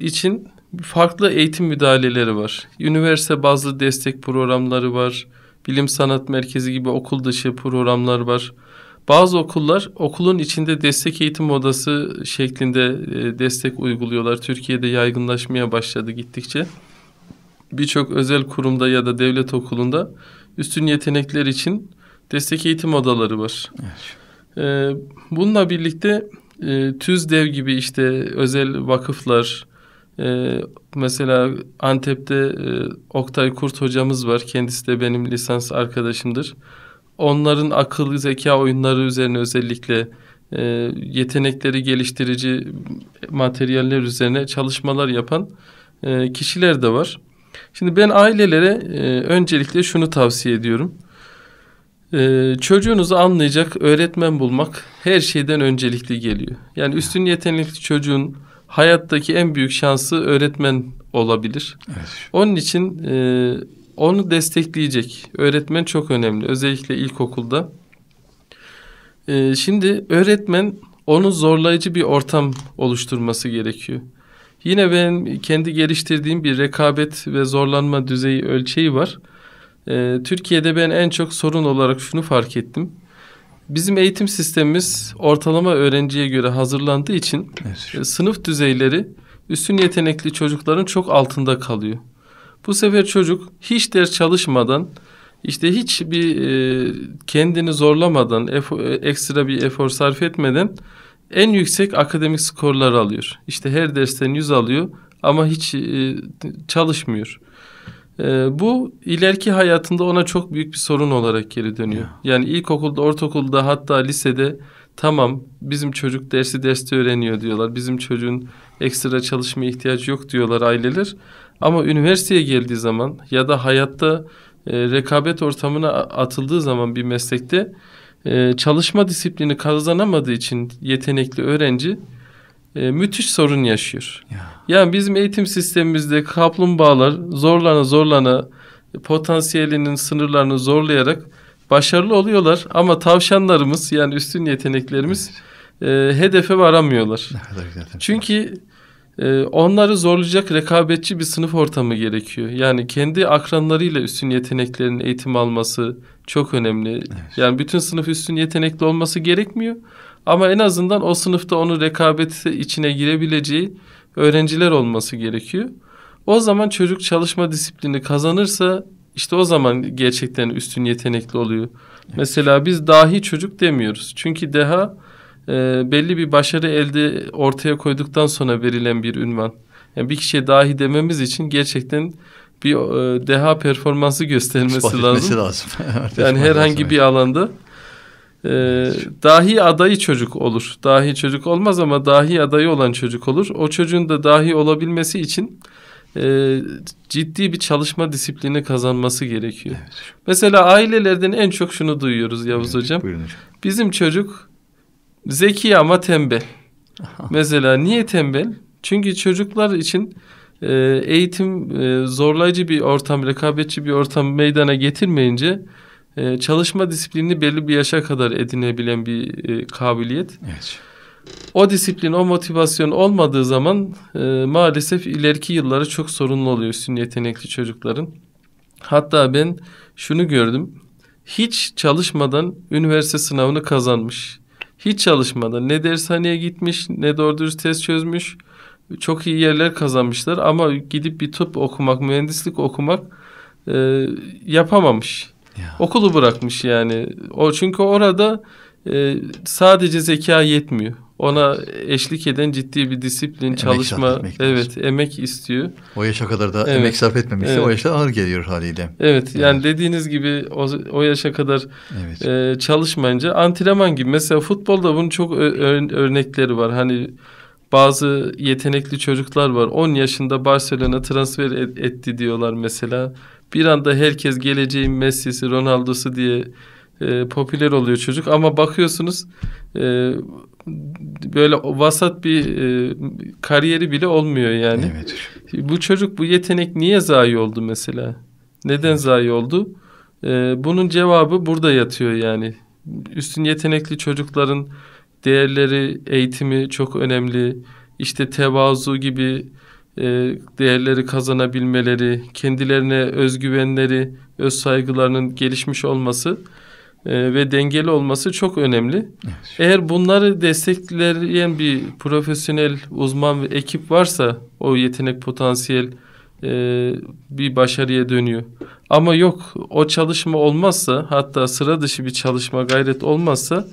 için farklı eğitim müdahaleleri var. Üniversite bazlı destek programları var. Bilim sanat merkezi gibi okul dışı programlar var. Bazı okullar okulun içinde destek eğitim odası şeklinde e, destek uyguluyorlar. Türkiye'de yaygınlaşmaya başladı gittikçe. Birçok özel kurumda ya da devlet okulunda üstün yetenekler için destek eğitim odaları var. Evet. E, bununla birlikte e, TÜZDEV gibi işte özel vakıflar, ee, mesela Antep'te e, Oktay Kurt hocamız var. Kendisi de benim lisans arkadaşımdır onların akıl zeka oyunları üzerine özellikle e, yetenekleri geliştirici materyaller üzerine çalışmalar yapan e, kişiler de var. Şimdi ben ailelere e, öncelikle şunu tavsiye ediyorum. Ee, çocuğunuzu anlayacak öğretmen bulmak her şeyden öncelikli geliyor. Yani üstün yetenekli çocuğun hayattaki en büyük şansı öğretmen olabilir. Evet. Onun için e, onu destekleyecek öğretmen çok önemli. Özellikle ilkokulda. Ee, şimdi öğretmen onu zorlayıcı bir ortam oluşturması gerekiyor. Yine ben kendi geliştirdiğim bir rekabet ve zorlanma düzeyi ölçeği var. Ee, Türkiye'de ben en çok sorun olarak şunu fark ettim. Bizim eğitim sistemimiz ortalama öğrenciye göre hazırlandığı için evet. E, sınıf düzeyleri üstün yetenekli çocukların çok altında kalıyor. Bu sefer çocuk hiç ders çalışmadan işte hiçbir e, kendini zorlamadan, efor, e, ekstra bir efor sarf etmeden en yüksek akademik skorlar alıyor. İşte her dersten 100 alıyor ama hiç e, çalışmıyor. E, bu ileriki hayatında ona çok büyük bir sorun olarak geri dönüyor. Yani ilkokulda, ortaokulda hatta lisede tamam bizim çocuk dersi derste öğreniyor diyorlar. Bizim çocuğun ekstra çalışmaya ihtiyacı yok diyorlar aileler. Ama üniversiteye geldiği zaman ya da hayatta e, rekabet ortamına atıldığı zaman bir meslekte e, çalışma disiplini kazanamadığı için yetenekli öğrenci e, müthiş sorun yaşıyor. Ya. Yani bizim eğitim sistemimizde kaplumbağalar zorlana zorlana potansiyelinin sınırlarını zorlayarak başarılı oluyorlar ama tavşanlarımız yani üstün yeteneklerimiz evet. e, hedefe varamıyorlar. Ne kadar güzel. Çünkü ee, onları zorlayacak rekabetçi bir sınıf ortamı gerekiyor. Yani kendi akranlarıyla üstün yeteneklerin eğitim alması çok önemli. Evet. Yani bütün sınıf üstün yetenekli olması gerekmiyor. Ama en azından o sınıfta onun rekabeti içine girebileceği öğrenciler olması gerekiyor. O zaman çocuk çalışma disiplini kazanırsa işte o zaman gerçekten üstün yetenekli oluyor. Evet. Mesela biz dahi çocuk demiyoruz. Çünkü deha e, belli bir başarı elde ortaya koyduktan sonra verilen bir ünvan. Yani bir kişiye dahi dememiz için gerçekten bir e, deha performansı göstermesi İspat lazım. lazım. <laughs> yani herhangi bir alanda. E, dahi adayı çocuk olur. Dahi çocuk olmaz ama dahi adayı olan çocuk olur. O çocuğun da dahi olabilmesi için e, ciddi bir çalışma disiplini kazanması gerekiyor. Evet. Mesela ailelerden en çok şunu duyuyoruz Yavuz evet, Hocam. Buyurun hocam. Bizim çocuk Zeki ama tembel. Mesela niye tembel? Çünkü çocuklar için e, eğitim e, zorlayıcı bir ortam, rekabetçi bir ortam meydana getirmeyince e, çalışma disiplini belli bir yaşa kadar edinebilen bir e, kabiliyet. Evet. O disiplin, o motivasyon olmadığı zaman e, maalesef ileriki yılları çok sorunlu oluyor üstün yetenekli çocukların. Hatta ben şunu gördüm. Hiç çalışmadan üniversite sınavını kazanmış hiç çalışmadı. Ne dershaneye gitmiş ne doğru dürüst test çözmüş. Çok iyi yerler kazanmışlar ama gidip bir tıp okumak, mühendislik okumak e, yapamamış. Ya. Okulu bırakmış yani. O çünkü orada e, sadece zeka yetmiyor ona eşlik eden ciddi bir disiplin, emek çalışma, etmek evet lazım. emek istiyor. O yaşa kadar da evet. emek sarf etmemişse evet. o yaşta ağır geliyor haliyle. Evet, evet. yani dediğiniz gibi o, o yaşa kadar evet. e, çalışmayınca antrenman gibi. Mesela futbolda bunun çok örnekleri var. Hani bazı yetenekli çocuklar var. 10 yaşında Barcelona transfer et, etti diyorlar mesela. Bir anda herkes geleceğin Messi'si, Ronaldo'su diye e, popüler oluyor çocuk ama bakıyorsunuz e, böyle vasat bir e, kariyeri bile olmuyor yani. Evet. Bu çocuk bu yetenek niye zayi oldu mesela? Neden evet. zayi oldu? E, bunun cevabı burada yatıyor yani. Üstün yetenekli çocukların değerleri, eğitimi çok önemli. İşte tevazu gibi e, değerleri kazanabilmeleri, kendilerine özgüvenleri, öz saygılarının gelişmiş olması ee, ve dengeli olması çok önemli. Evet. Eğer bunları destekleyen bir profesyonel uzman ve ekip varsa o yetenek potansiyel e, bir başarıya dönüyor. Ama yok o çalışma olmazsa hatta sıra dışı bir çalışma gayret olmazsa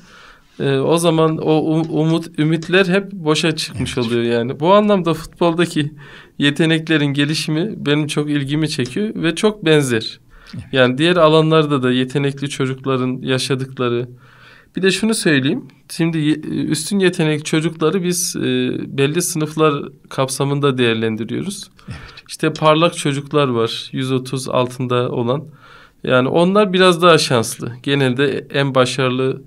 e, o zaman o umut ümitler hep boşa çıkmış evet. oluyor yani. Bu anlamda futboldaki yeteneklerin gelişimi benim çok ilgimi çekiyor ve çok benzer. Yani diğer alanlarda da yetenekli çocukların yaşadıkları. Bir de şunu söyleyeyim. Şimdi üstün yetenek çocukları biz e, belli sınıflar kapsamında değerlendiriyoruz. Evet. İşte parlak çocuklar var. 130 altında olan. Yani onlar biraz daha şanslı. Genelde en başarılı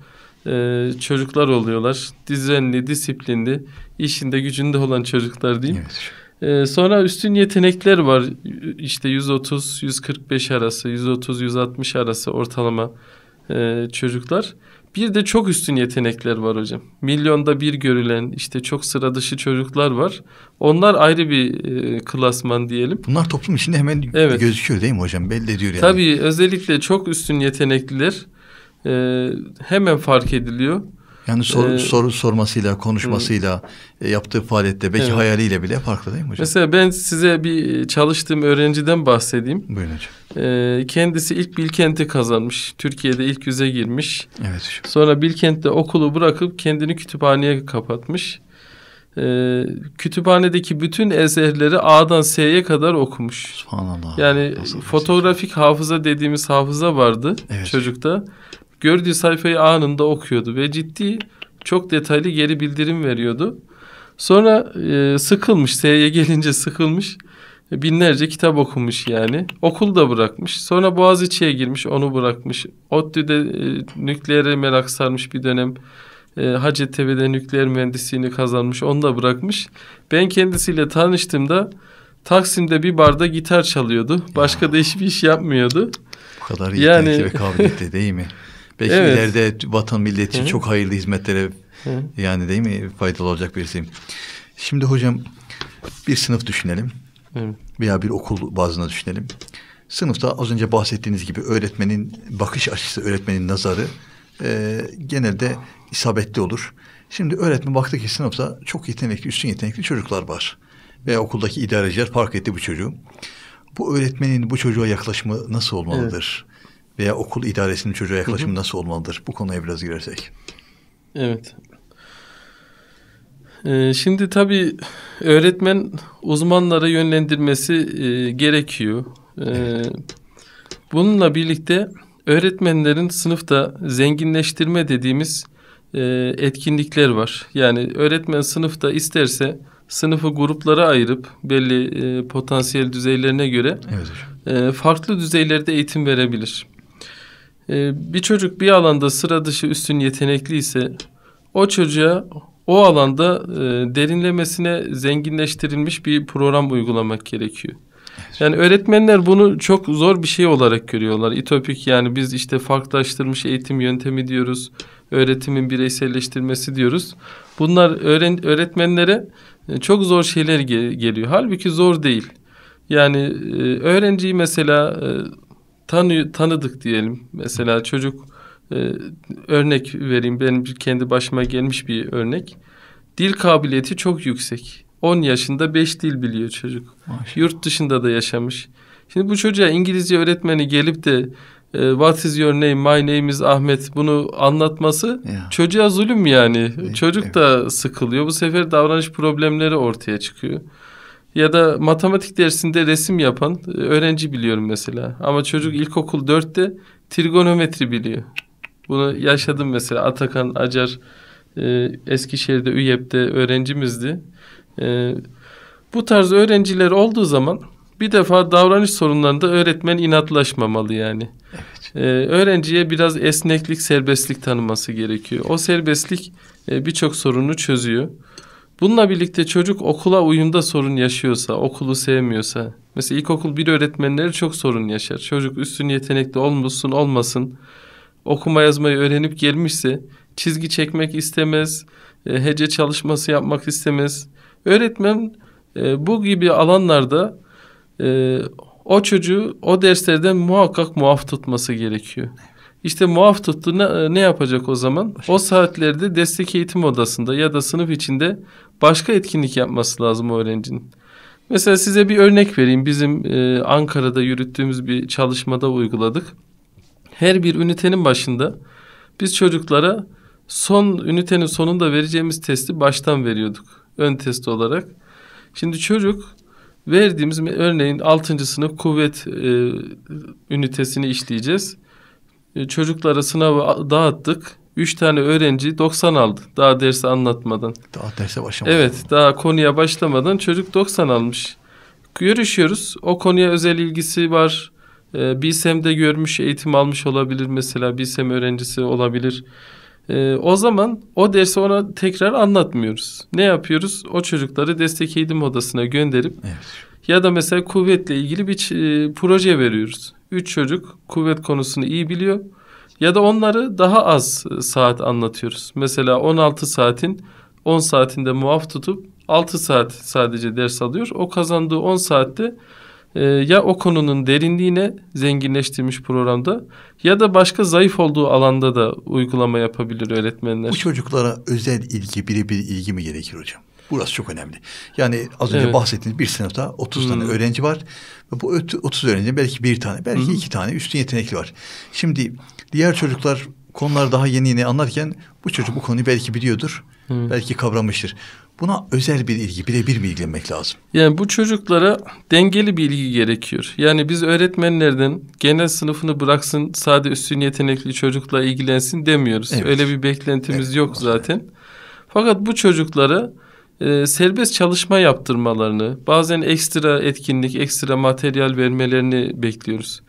e, çocuklar oluyorlar. Düzenli, disiplinli, işinde gücünde olan çocuklar diyeyim. Evet. Ee, sonra üstün yetenekler var. İşte 130-145 arası, 130-160 arası ortalama e, çocuklar. Bir de çok üstün yetenekler var hocam. Milyonda bir görülen işte çok sıra dışı çocuklar var. Onlar ayrı bir e, klasman diyelim. Bunlar toplum içinde hemen evet. gözüküyor değil mi hocam? Belli ediyor yani. Tabii özellikle çok üstün yetenekliler e, hemen fark ediliyor. Yani soru, ee, soru sormasıyla, konuşmasıyla, hı. E, yaptığı faaliyette belki evet. hayaliyle bile farklı değil mi hocam? Mesela ben size bir çalıştığım öğrenciden bahsedeyim. Buyurun hocam. Ee, kendisi ilk Bilkent'i kazanmış. Türkiye'de ilk yüze girmiş. Evet hocam. Sonra Bilkent'te okulu bırakıp kendini kütüphaneye kapatmış. Ee, kütüphanedeki bütün eserleri A'dan S'ye kadar okumuş. Subhanallah. Yani Nasıl şey? fotoğrafik hafıza dediğimiz hafıza vardı evet. çocukta. Hocam gördüğü sayfayı anında okuyordu ve ciddi çok detaylı geri bildirim veriyordu. Sonra e, sıkılmış, S'ye gelince sıkılmış. Binlerce kitap okumuş yani. Okul da bırakmış. Sonra Boğaziçi'ye girmiş, onu bırakmış. ODTÜ'de e, nükleere merak sarmış bir dönem. E, Hacettepe'de nükleer mühendisliğini kazanmış, onu da bırakmış. Ben kendisiyle tanıştığımda Taksim'de bir barda gitar çalıyordu. Başka ya. da hiçbir iş yapmıyordu. Bu kadar yetenekli yani... ve kabiliyetli değil mi? <laughs> Belki evet. ileride vatan millet için çok hayırlı hizmetlere hı yani değil mi faydalı olacak birisiyim. Şimdi hocam bir sınıf düşünelim. Evet. Veya bir okul bazına düşünelim. Sınıfta az önce bahsettiğiniz gibi öğretmenin bakış açısı, öğretmenin nazarı e, genelde isabetli olur. Şimdi öğretmen baktı ki sınıfta çok yetenekli, üstün yetenekli çocuklar var. Veya okuldaki idareciler fark etti bu çocuğu. Bu öğretmenin bu çocuğa yaklaşımı nasıl olmalıdır? veya okul idaresinin çocuğa yaklaşımı nasıl olmalıdır? Bu konuya biraz girersek. Evet. Ee, şimdi tabii öğretmen uzmanlara yönlendirmesi e, gerekiyor. Ee, bununla birlikte öğretmenlerin sınıfta zenginleştirme dediğimiz e, etkinlikler var. Yani öğretmen sınıfta isterse sınıfı gruplara ayırıp belli e, potansiyel düzeylerine göre evet. farklı düzeylerde eğitim verebilir. Ee, bir çocuk bir alanda sıra dışı üstün yetenekli ise o çocuğa o alanda e, derinlemesine zenginleştirilmiş bir program uygulamak gerekiyor. Yani öğretmenler bunu çok zor bir şey olarak görüyorlar. İtopik yani biz işte farklılaştırmış eğitim yöntemi diyoruz. Öğretimin bireyselleştirmesi diyoruz. Bunlar öğren öğretmenlere e, çok zor şeyler ge geliyor. Halbuki zor değil. Yani e, öğrenciyi mesela e, tanı, tanıdık diyelim. Mesela çocuk e, örnek vereyim benim kendi başıma gelmiş bir örnek. Dil kabiliyeti çok yüksek. 10 yaşında 5 dil biliyor çocuk. Maşallah. Yurt dışında da yaşamış. Şimdi bu çocuğa İngilizce öğretmeni gelip de e, What is your name? My name is Ahmet. Bunu anlatması ya. çocuğa zulüm yani. Evet, Çocuk evet. da sıkılıyor. Bu sefer davranış problemleri ortaya çıkıyor. Ya da matematik dersinde resim yapan e, öğrenci biliyorum mesela. Ama çocuk ilkokul dörtte trigonometri biliyor. Bunu yaşadım mesela Atakan Acar e, Eskişehir'de ÜYEP'te öğrencimizdi. E, bu tarz öğrenciler olduğu zaman bir defa davranış sorunlarında öğretmen inatlaşmamalı yani. Evet. Ee, öğrenciye biraz esneklik, serbestlik tanıması gerekiyor. O serbestlik e, birçok sorunu çözüyor. Bununla birlikte çocuk okula uyumda sorun yaşıyorsa, okulu sevmiyorsa, mesela ilkokul bir öğretmenleri çok sorun yaşar. Çocuk üstün yetenekli olmuşsun olmasın, okuma yazmayı öğrenip gelmişse çizgi çekmek istemez, e, hece çalışması yapmak istemez. Öğretmen e, bu gibi alanlarda e, o çocuğu o derslerden muhakkak muaf tutması gerekiyor. İşte muaf tuttu ne, ne yapacak o zaman? O saatlerde destek eğitim odasında ya da sınıf içinde başka etkinlik yapması lazım öğrencinin. Mesela size bir örnek vereyim. Bizim e, Ankara'da yürüttüğümüz bir çalışmada uyguladık. Her bir ünitenin başında biz çocuklara son ünitenin sonunda vereceğimiz testi baştan veriyorduk. Ön test olarak. Şimdi çocuk verdiğimiz örneğin 6. sınıf kuvvet e, ünitesini işleyeceğiz. E, çocuklara sınavı dağıttık. Üç tane öğrenci 90 aldı. Daha dersi anlatmadan. Daha derse başlamadan. Evet daha konuya başlamadan çocuk 90 almış. Görüşüyoruz. O konuya özel ilgisi var. Ee, e de görmüş, eğitim almış olabilir mesela. BİSEM öğrencisi olabilir. Ee, o zaman o dersi ona tekrar anlatmıyoruz. Ne yapıyoruz? O çocukları destek eğitim odasına gönderip evet. ya da mesela kuvvetle ilgili bir e, proje veriyoruz. Üç çocuk kuvvet konusunu iyi biliyor. Ya da onları daha az saat anlatıyoruz. Mesela 16 saatin 10 saatinde muaf tutup 6 saat sadece ders alıyor. O kazandığı 10 saatte e, ya o konunun derinliğine zenginleştirmiş programda ya da başka zayıf olduğu alanda da uygulama yapabilir öğretmenler. Bu çocuklara özel ilgi, birebir ilgi mi gerekir hocam? Burası çok önemli. Yani az önce evet. bahsettiğiniz bir sınıfta 30 hmm. tane öğrenci var. Ve bu 30 öğrenci belki bir tane, belki hmm. iki tane üstün yetenekli var. Şimdi diğer çocuklar konular daha yeni yeni anlarken bu çocuk bu konuyu belki biliyordur. Hmm. Belki kavramıştır. Buna özel bir ilgi, birebir mi ilgilenmek lazım? Yani bu çocuklara dengeli bir ilgi gerekiyor. Yani biz öğretmenlerden genel sınıfını bıraksın, sade üstün yetenekli çocukla ilgilensin demiyoruz. Evet. Öyle bir beklentimiz evet. yok zaten. Fakat bu çocuklara e, serbest çalışma yaptırmalarını, bazen ekstra etkinlik, ekstra materyal vermelerini bekliyoruz.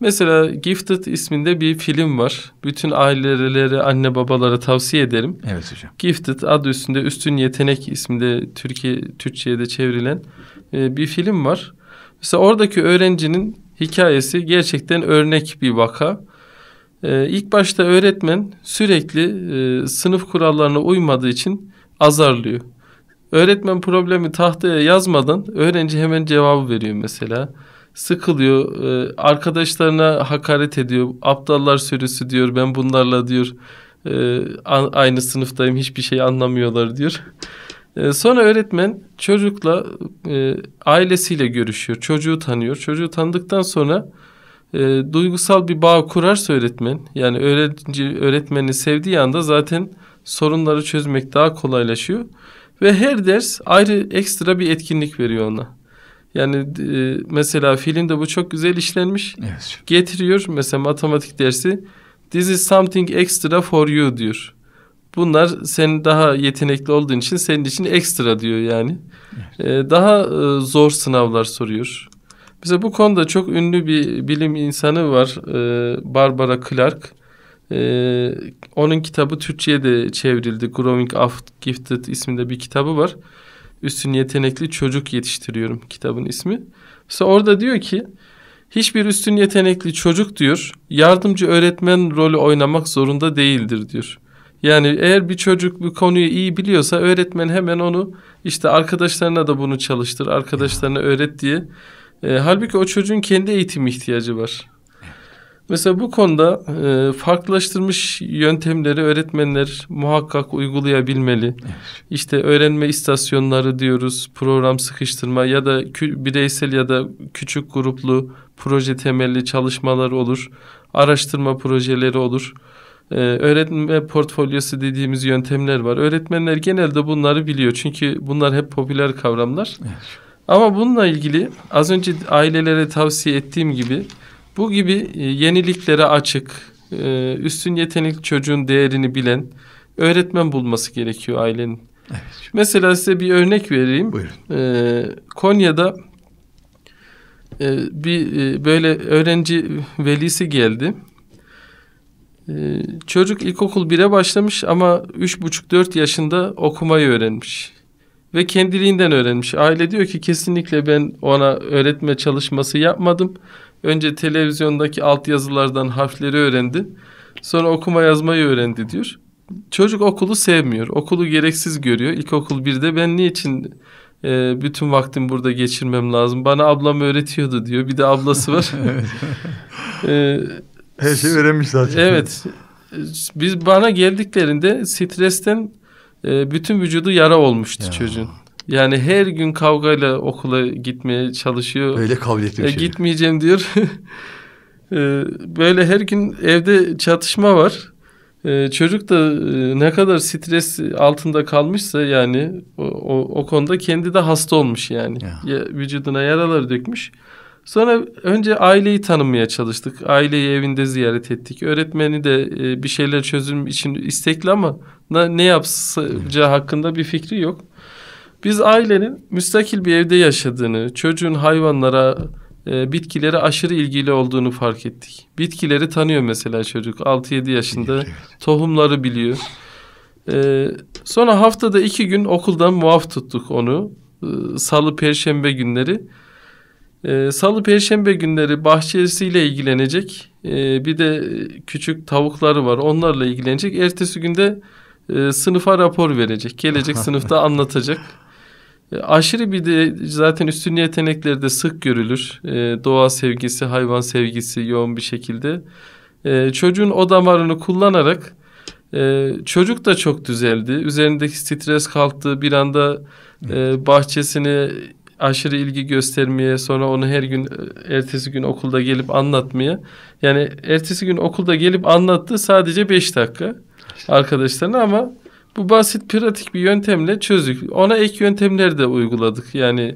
Mesela Gifted isminde bir film var. Bütün ailelere, anne babalara tavsiye ederim. Evet hocam. Gifted adı üstünde Üstün Yetenek isminde Türkiye Türkçe'ye çevrilen e, bir film var. Mesela oradaki öğrencinin hikayesi gerçekten örnek bir vaka. Ee, ilk başta öğretmen sürekli e, sınıf kurallarına uymadığı için azarlıyor. Öğretmen problemi tahtaya yazmadan öğrenci hemen cevabı veriyor mesela. Sıkılıyor, e, arkadaşlarına hakaret ediyor. Aptallar sürüsü diyor, ben bunlarla diyor. E, aynı sınıftayım, hiçbir şey anlamıyorlar diyor. E, sonra öğretmen çocukla ailesiyle görüşüyor, çocuğu tanıyor. Çocuğu tanıdıktan sonra duygusal bir bağ kurarsa öğretmen, yani öğrenci öğretmeni sevdiği anda zaten sorunları çözmek daha kolaylaşıyor. Ve her ders ayrı ekstra bir etkinlik veriyor ona. Yani e, mesela filmde bu çok güzel işlenmiş. Evet. Getiriyor mesela matematik dersi. This is something extra for you diyor. Bunlar sen daha yetenekli olduğun için senin için ekstra diyor yani. Evet. E, daha e, zor sınavlar soruyor. Mesela bu konuda çok ünlü bir bilim insanı var. E, Barbara Clark. Ee, onun kitabı Türkçe'ye de çevrildi. Growing Up Gifted isminde bir kitabı var. Üstün yetenekli çocuk yetiştiriyorum kitabın ismi. Mesela orada diyor ki hiçbir üstün yetenekli çocuk diyor yardımcı öğretmen rolü oynamak zorunda değildir diyor. Yani eğer bir çocuk bir konuyu iyi biliyorsa öğretmen hemen onu işte arkadaşlarına da bunu çalıştır, arkadaşlarına öğret diye. E, halbuki o çocuğun kendi eğitim ihtiyacı var. Mesela bu konuda e, farklılaştırmış yöntemleri öğretmenler muhakkak uygulayabilmeli. Evet. İşte öğrenme istasyonları diyoruz, program sıkıştırma ya da bireysel ya da küçük gruplu proje temelli çalışmalar olur. Araştırma projeleri olur. Ee, öğretme portfolyosu dediğimiz yöntemler var. Öğretmenler genelde bunları biliyor. Çünkü bunlar hep popüler kavramlar. Evet. Ama bununla ilgili az önce ailelere tavsiye ettiğim gibi bu gibi e, yeniliklere açık, e, üstün yetenekli çocuğun değerini bilen öğretmen bulması gerekiyor ailenin. Evet. Mesela size bir örnek vereyim. Buyurun. E, Konya'da bir böyle öğrenci velisi geldi. çocuk ilkokul 1'e başlamış ama üç buçuk dört yaşında okumayı öğrenmiş. Ve kendiliğinden öğrenmiş. Aile diyor ki kesinlikle ben ona öğretme çalışması yapmadım. Önce televizyondaki altyazılardan harfleri öğrendi. Sonra okuma yazmayı öğrendi diyor. Çocuk okulu sevmiyor. Okulu gereksiz görüyor. İlkokul birde ben niçin e, bütün vaktim burada geçirmem lazım? Bana ablam öğretiyordu diyor. Bir de ablası var. <laughs> e, Her şeyi öğrenmiş zaten. Evet. Biz bana geldiklerinde stresten e, bütün vücudu yara olmuştu ya. çocuğun. Yani her gün kavgayla okula gitmeye çalışıyor. Öyle kabiliyetli bir e, şey. Gitmeyeceğim diyor. <laughs> E, böyle her gün evde çatışma var. E, çocuk da ne kadar stres altında kalmışsa yani o, o, o konuda kendi de hasta olmuş yani. Ya. Vücuduna yaralar dökmüş. Sonra önce aileyi tanımaya çalıştık. Aileyi evinde ziyaret ettik. Öğretmeni de bir şeyler çözüm için istekli ama ne yapsacağı hakkında bir fikri yok. Biz ailenin müstakil bir evde yaşadığını, çocuğun hayvanlara, e, bitkilere aşırı ilgili olduğunu fark ettik. Bitkileri tanıyor mesela çocuk 6-7 yaşında. Tohumları biliyor. E, sonra haftada iki gün okuldan muaf tuttuk onu. E, Salı, Perşembe günleri. E, Salı, Perşembe günleri bahçesiyle ilgilenecek. E, bir de küçük tavukları var onlarla ilgilenecek. Ertesi günde e, sınıfa rapor verecek. Gelecek <laughs> sınıfta anlatacak. E, aşırı bir de zaten üstün yetenekleri de sık görülür. E, doğa sevgisi, hayvan sevgisi yoğun bir şekilde. E, çocuğun o damarını kullanarak e, çocuk da çok düzeldi. Üzerindeki stres kalktı. Bir anda e, bahçesini aşırı ilgi göstermeye sonra onu her gün e, ertesi gün okulda gelip anlatmaya. Yani ertesi gün okulda gelip anlattı sadece beş dakika arkadaşlarına ama bu basit pratik bir yöntemle çözdük. Ona ek yöntemleri de uyguladık. Yani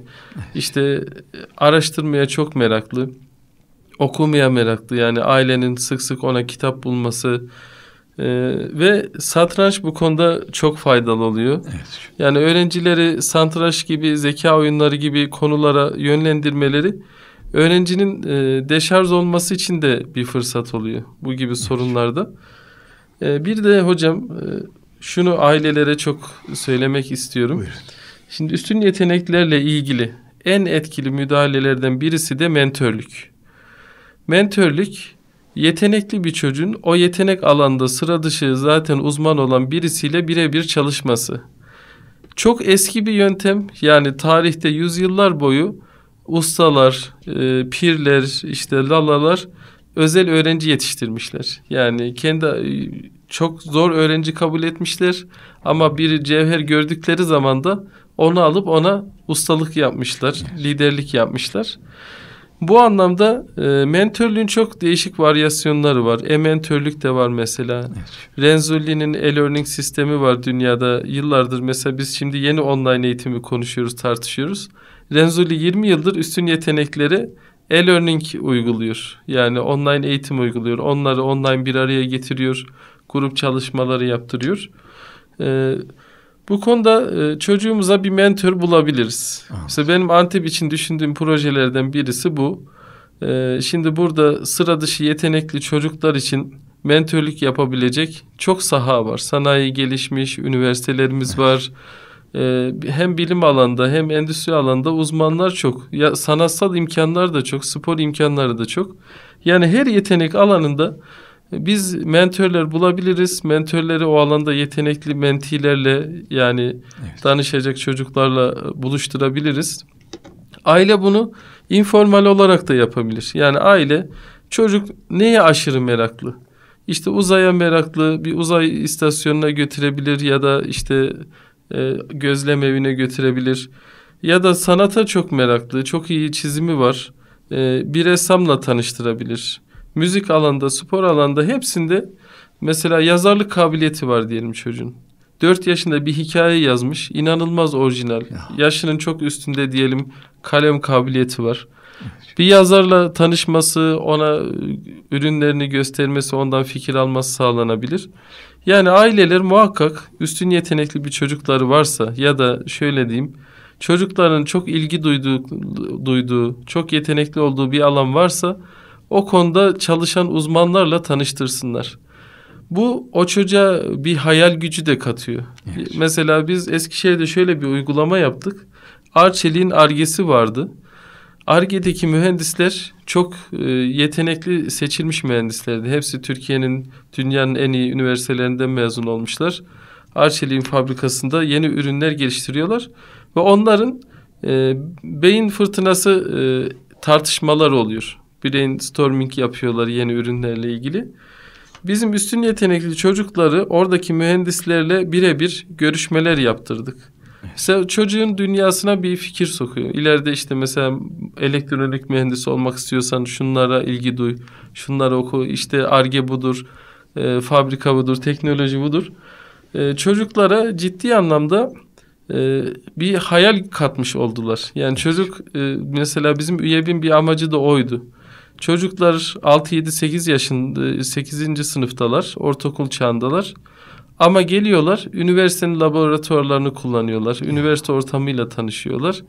işte e, araştırmaya çok meraklı, okumaya meraklı. Yani ailenin sık sık ona kitap bulması ee, ve satranç bu konuda çok faydalı oluyor. Evet. Yani öğrencileri satranç gibi, zeka oyunları gibi konulara yönlendirmeleri öğrencinin e, deşarj olması için de bir fırsat oluyor bu gibi evet. sorunlarda. Ee, bir de hocam e, şunu ailelere çok söylemek istiyorum. Buyurun. Şimdi üstün yeteneklerle ilgili en etkili müdahalelerden birisi de mentörlük. Mentörlük yetenekli bir çocuğun o yetenek alanda sıra dışı zaten uzman olan birisiyle birebir çalışması. Çok eski bir yöntem yani tarihte yüzyıllar boyu ustalar, e, pirler, işte lalalar özel öğrenci yetiştirmişler. Yani kendi çok zor öğrenci kabul etmişler ama bir cevher gördükleri zaman da onu alıp ona ustalık yapmışlar, liderlik yapmışlar. Bu anlamda e, mentörlüğün çok değişik varyasyonları var. E-mentörlük de var mesela. Evet. Renzulli'nin e-learning sistemi var dünyada yıllardır. Mesela biz şimdi yeni online eğitimi konuşuyoruz, tartışıyoruz. Renzulli 20 yıldır üstün yetenekleri e-learning uyguluyor. Yani online eğitim uyguluyor. Onları online bir araya getiriyor grup çalışmaları yaptırıyor. Ee, bu konuda e, çocuğumuza bir mentor bulabiliriz. Evet. Mesela benim Antep için düşündüğüm projelerden birisi bu. Ee, şimdi burada sıra dışı yetenekli çocuklar için mentörlük yapabilecek çok saha var. Sanayi gelişmiş, üniversitelerimiz var. Ee, hem bilim alanda hem endüstri alanda uzmanlar çok. Ya sanatsal imkanlar da çok, spor imkanları da çok. Yani her yetenek alanında biz mentörler bulabiliriz. Mentörleri o alanda yetenekli mentilerle yani evet. danışacak çocuklarla e, buluşturabiliriz. Aile bunu informal olarak da yapabilir. Yani aile çocuk neye aşırı meraklı? İşte uzaya meraklı bir uzay istasyonuna götürebilir ya da işte e, gözlem evine götürebilir. Ya da sanata çok meraklı, çok iyi çizimi var. E, bir ressamla tanıştırabilir müzik alanda, spor alanda hepsinde mesela yazarlık kabiliyeti var diyelim çocuğun. Dört yaşında bir hikaye yazmış. İnanılmaz orijinal. Ya. Yaşının çok üstünde diyelim kalem kabiliyeti var. Bir yazarla tanışması, ona ürünlerini göstermesi, ondan fikir alması sağlanabilir. Yani aileler muhakkak üstün yetenekli bir çocukları varsa ya da şöyle diyeyim, çocukların çok ilgi duyduğu, duyduğu, çok yetenekli olduğu bir alan varsa o konuda çalışan uzmanlarla tanıştırsınlar. Bu o çocuğa bir hayal gücü de katıyor. Evet. Mesela biz Eskişehir'de şöyle bir uygulama yaptık. Arçelik'in argesi vardı. Arge'deki mühendisler çok e, yetenekli seçilmiş mühendislerdi. Hepsi Türkiye'nin, dünyanın en iyi üniversitelerinden mezun olmuşlar. Arçelik'in fabrikasında yeni ürünler geliştiriyorlar. Ve onların e, beyin fırtınası e, tartışmalar oluyor brainstorming yapıyorlar yeni ürünlerle ilgili. Bizim üstün yetenekli çocukları oradaki mühendislerle birebir görüşmeler yaptırdık. Mesela çocuğun dünyasına bir fikir sokuyor. İleride işte mesela elektronik mühendisi olmak istiyorsan şunlara ilgi duy, şunları oku. İşte arge budur, e, fabrika budur, teknoloji budur. E, çocuklara ciddi anlamda e, bir hayal katmış oldular. Yani çocuk e, mesela bizim üyebin bir amacı da oydu. Çocuklar 6 7 8 yaşında 8. sınıftalar, ortaokul çağındalar. Ama geliyorlar, üniversitenin laboratuvarlarını kullanıyorlar. Üniversite ortamıyla tanışıyorlar.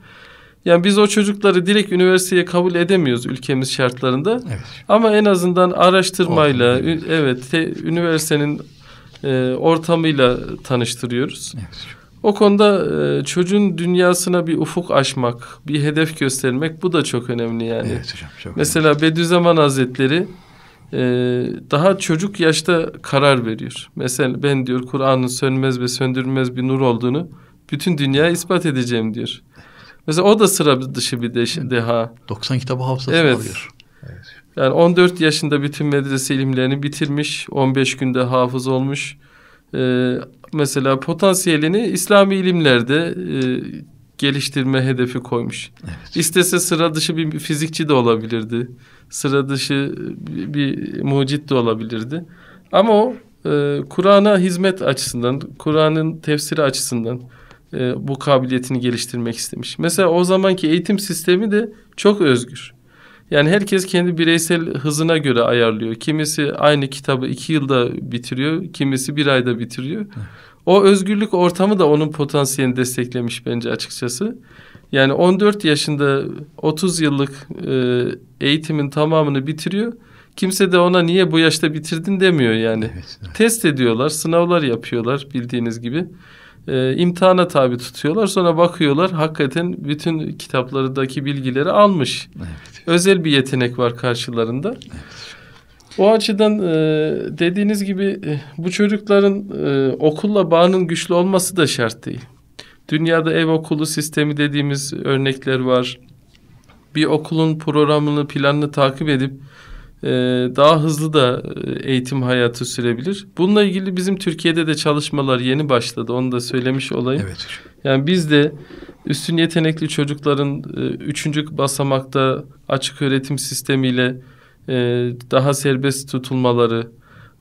Yani biz o çocukları direkt üniversiteye kabul edemiyoruz ülkemiz şartlarında. Evet. Ama en azından araştırmayla, evet, evet te, üniversitenin e, ortamıyla tanıştırıyoruz. Evet. O konuda e, çocuğun dünyasına bir ufuk açmak, bir hedef göstermek bu da çok önemli yani. Evet hocam. Çok Mesela önemli. Bediüzzaman Hazretleri e, daha çocuk yaşta karar veriyor. Mesela ben diyor Kur'an'ın sönmez ve söndürülmez bir nur olduğunu bütün dünyaya ispat edeceğim diyor. Mesela o da sıra dışı bir de, deha. 90 kitabı hafızası evet. alıyor. Evet. Yani 14 yaşında bütün medrese ilimlerini bitirmiş, 15 günde hafız olmuş. Ee, mesela potansiyelini İslami ilimlerde e, geliştirme hedefi koymuş. Evet. İstese sıra dışı bir fizikçi de olabilirdi. Sıra dışı bir, bir mucit de olabilirdi. Ama o e, Kur'an'a hizmet açısından, Kur'an'ın tefsiri açısından e, bu kabiliyetini geliştirmek istemiş. Mesela o zamanki eğitim sistemi de çok özgür. Yani herkes kendi bireysel hızına göre ayarlıyor. Kimisi aynı kitabı iki yılda bitiriyor, kimisi bir ayda bitiriyor. O özgürlük ortamı da onun potansiyelini desteklemiş bence açıkçası. Yani 14 yaşında 30 yıllık e, eğitimin tamamını bitiriyor. Kimse de ona niye bu yaşta bitirdin demiyor yani. Evet, evet. Test ediyorlar, sınavlar yapıyorlar bildiğiniz gibi e, imtihana tabi tutuyorlar. Sonra bakıyorlar hakikaten bütün kitaplarındaki bilgileri almış. Evet. Özel bir yetenek var karşılarında. Evet. O açıdan e, dediğiniz gibi e, bu çocukların e, okulla bağının güçlü olması da şart değil. Dünyada ev okulu sistemi dediğimiz örnekler var. Bir okulun programını, planını takip edip ee, daha hızlı da e, eğitim hayatı sürebilir. Bununla ilgili bizim Türkiye'de de çalışmalar yeni başladı. Onu da söylemiş olayım. Evet. Yani biz de üstün yetenekli çocukların e, üçüncü basamakta açık öğretim sistemiyle e, daha serbest tutulmaları,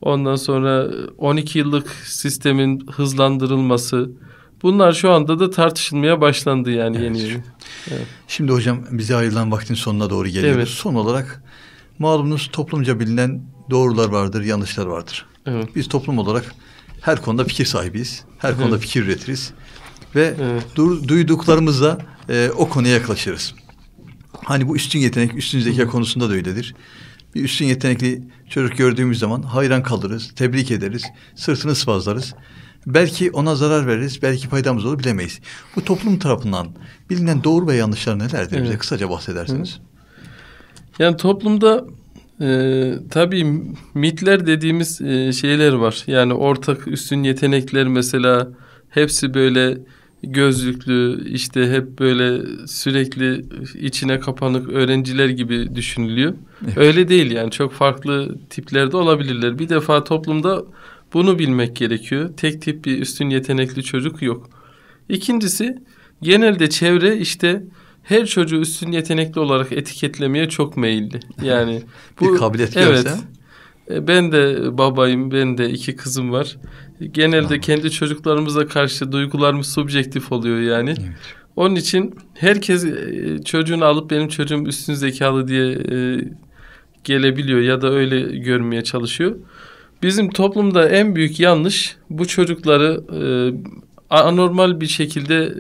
ondan sonra 12 yıllık sistemin hızlandırılması, Bunlar şu anda da tartışılmaya başlandı yani evet. yeni yeni. Evet. Şimdi hocam bize ayrılan vaktin sonuna doğru geliyoruz. Evet. Son olarak malumunuz toplumca bilinen doğrular vardır, yanlışlar vardır. Evet. Biz toplum olarak her konuda fikir sahibiyiz. Her konuda evet. fikir üretiriz. Ve evet. du- duyduklarımızla e, o konuya yaklaşırız. Hani bu üstün yetenek, üstün zeka konusunda da öyledir. Bir üstün yetenekli çocuk gördüğümüz zaman hayran kalırız, tebrik ederiz, sırtını sıvazlarız. Belki ona zarar veririz, belki faydamız olur bilemeyiz. Bu toplum tarafından bilinen doğru ve yanlışlar nelerdir evet. bize kısaca bahsedersiniz. Hı. Yani toplumda ee, tabii mitler dediğimiz e, şeyler var. Yani ortak üstün yetenekler mesela hepsi böyle gözlüklü işte hep böyle sürekli içine kapanık öğrenciler gibi düşünülüyor. Evet. Öyle değil yani çok farklı tiplerde olabilirler. Bir defa toplumda bunu bilmek gerekiyor. Tek tip bir üstün yetenekli çocuk yok. İkincisi genelde çevre işte her çocuğu üstün yetenekli olarak etiketlemeye çok meyilli. Yani <laughs> bu bir kabiliyet evet. Görse. Ben de babayım, ben de iki kızım var. Genelde tamam. kendi çocuklarımıza karşı duygularımız subjektif oluyor yani. Evet. Onun için herkes e, çocuğunu alıp benim çocuğum üstün zekalı diye e, gelebiliyor ya da öyle görmeye çalışıyor. Bizim toplumda en büyük yanlış bu çocukları e, anormal bir şekilde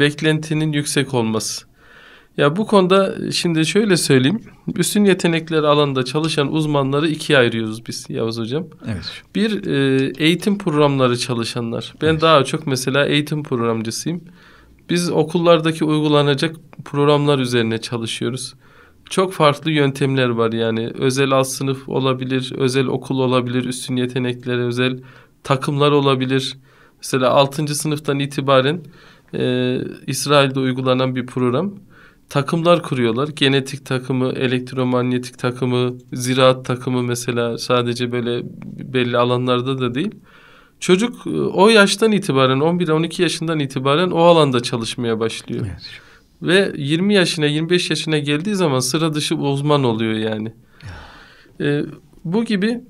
beklentinin yüksek olması. Ya bu konuda şimdi şöyle söyleyeyim. Üstün yetenekleri alanında çalışan uzmanları ikiye ayırıyoruz biz Yavuz Hocam. Evet. Bir e, eğitim programları çalışanlar. Ben evet. daha çok mesela eğitim programcısıyım. Biz okullardaki uygulanacak programlar üzerine çalışıyoruz. Çok farklı yöntemler var yani. Özel alt sınıf olabilir, özel okul olabilir, üstün yeteneklere özel takımlar olabilir. Mesela 6. sınıftan itibaren e, İsrail'de uygulanan bir program takımlar kuruyorlar. Genetik takımı, elektromanyetik takımı, ziraat takımı mesela sadece böyle belli alanlarda da değil. Çocuk e, o yaştan itibaren 11-12 yaşından itibaren o alanda çalışmaya başlıyor. Evet. Ve 20 yaşına 25 yaşına geldiği zaman sıra dışı uzman oluyor yani. Ee, bu gibi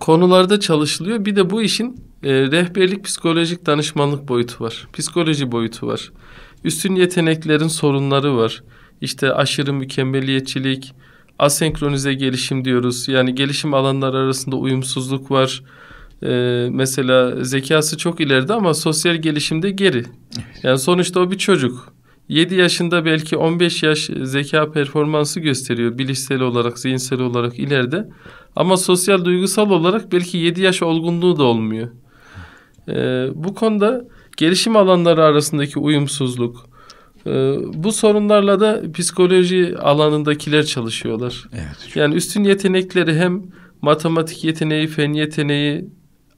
konularda çalışılıyor. Bir de bu işin e, rehberlik psikolojik danışmanlık boyutu var. Psikoloji boyutu var. Üstün yeteneklerin sorunları var. İşte aşırı mükemmeliyetçilik, asenkronize gelişim diyoruz. Yani gelişim alanları arasında uyumsuzluk var. Ee, mesela zekası çok ileride ama sosyal gelişimde geri. Yani sonuçta o bir çocuk. 7 yaşında belki 15 yaş zeka performansı gösteriyor bilişsel olarak, zihinsel olarak ileride. Ama sosyal duygusal olarak belki 7 yaş olgunluğu da olmuyor. Ee, bu konuda gelişim alanları arasındaki uyumsuzluk, e, bu sorunlarla da psikoloji alanındakiler çalışıyorlar. Evet. Yani üstün yetenekleri hem matematik yeteneği, fen yeteneği,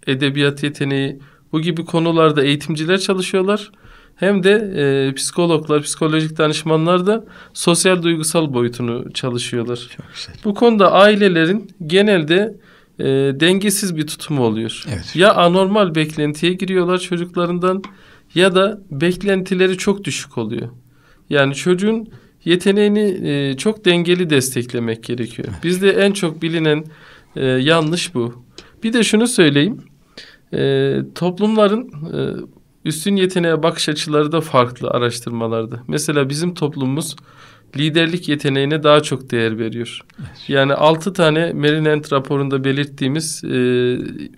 edebiyat yeteneği bu gibi konularda eğitimciler çalışıyorlar. Hem de e, psikologlar, psikolojik danışmanlar da sosyal duygusal boyutunu çalışıyorlar. Çok güzel. Bu konuda ailelerin genelde e, dengesiz bir tutum oluyor. Evet. Ya anormal beklentiye giriyorlar çocuklarından ya da beklentileri çok düşük oluyor. Yani çocuğun yeteneğini e, çok dengeli desteklemek gerekiyor. Evet. Bizde en çok bilinen e, yanlış bu. Bir de şunu söyleyeyim. E, toplumların e, üstün yeteneğe bakış açıları da farklı araştırmalarda. Mesela bizim toplumumuz liderlik yeteneğine daha çok değer veriyor. Yani altı tane Merinent raporunda belirttiğimiz e,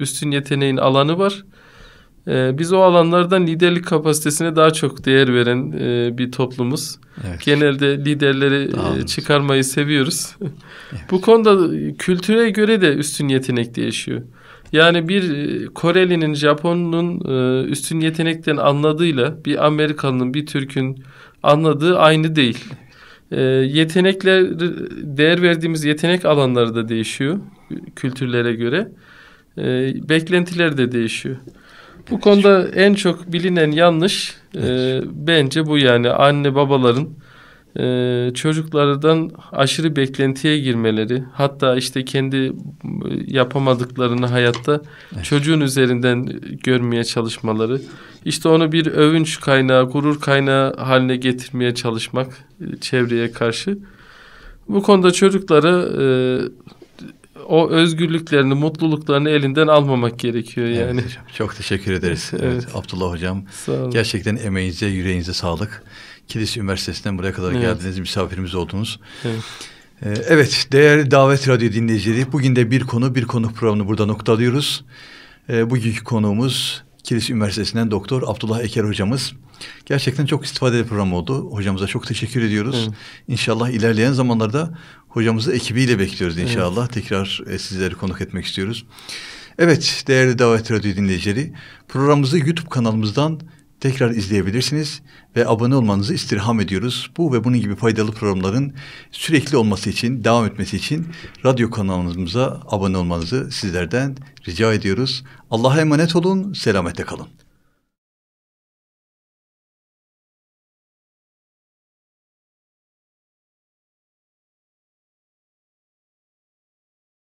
üstün yeteneğin alanı var. E, biz o alanlardan liderlik kapasitesine daha çok değer veren e, bir toplumuz. Evet. Genelde liderleri e, çıkarmayı seviyoruz. Evet. Bu konuda kültüre göre de üstün yetenek değişiyor. Yani bir e, Korelinin, Japon'un e, üstün yetenekten anladığıyla bir Amerikalı'nın, bir Türk'ün anladığı aynı değil. E, yetenekler, değer verdiğimiz yetenek alanları da değişiyor kültürlere göre. E, beklentiler de değişiyor. Bu konuda en çok bilinen yanlış e, evet. e, bence bu yani anne babaların e, çocuklardan aşırı beklentiye girmeleri hatta işte kendi e, yapamadıklarını hayatta evet. çocuğun üzerinden görmeye çalışmaları işte onu bir övünç kaynağı gurur kaynağı haline getirmeye çalışmak e, çevreye karşı bu konuda çocukları e, o özgürlüklerini, mutluluklarını elinden almamak gerekiyor yani. Evet çok teşekkür ederiz. <laughs> evet. evet Abdullah hocam. Gerçekten emeğinize, yüreğinize sağlık. Kilis Üniversitesi'nden buraya kadar evet. geldiniz, misafirimiz oldunuz. Evet. Ee, evet, değerli Davet Radyo dinleyicileri, bugün de bir konu bir konu programını burada noktalıyoruz. Ee, bugünkü konuğumuz Kilis Üniversitesi'nden Doktor Abdullah Eker hocamız. Gerçekten çok istifadeli program oldu. Hocamıza çok teşekkür ediyoruz. Evet. İnşallah ilerleyen zamanlarda hocamızı ekibiyle bekliyoruz inşallah. Evet. Tekrar e, sizleri konuk etmek istiyoruz. Evet değerli Davet Radyo dinleyicileri programımızı YouTube kanalımızdan tekrar izleyebilirsiniz ve abone olmanızı istirham ediyoruz. Bu ve bunun gibi faydalı programların sürekli olması için, devam etmesi için radyo kanalımıza abone olmanızı sizlerden rica ediyoruz. Allah'a emanet olun, selamette kalın.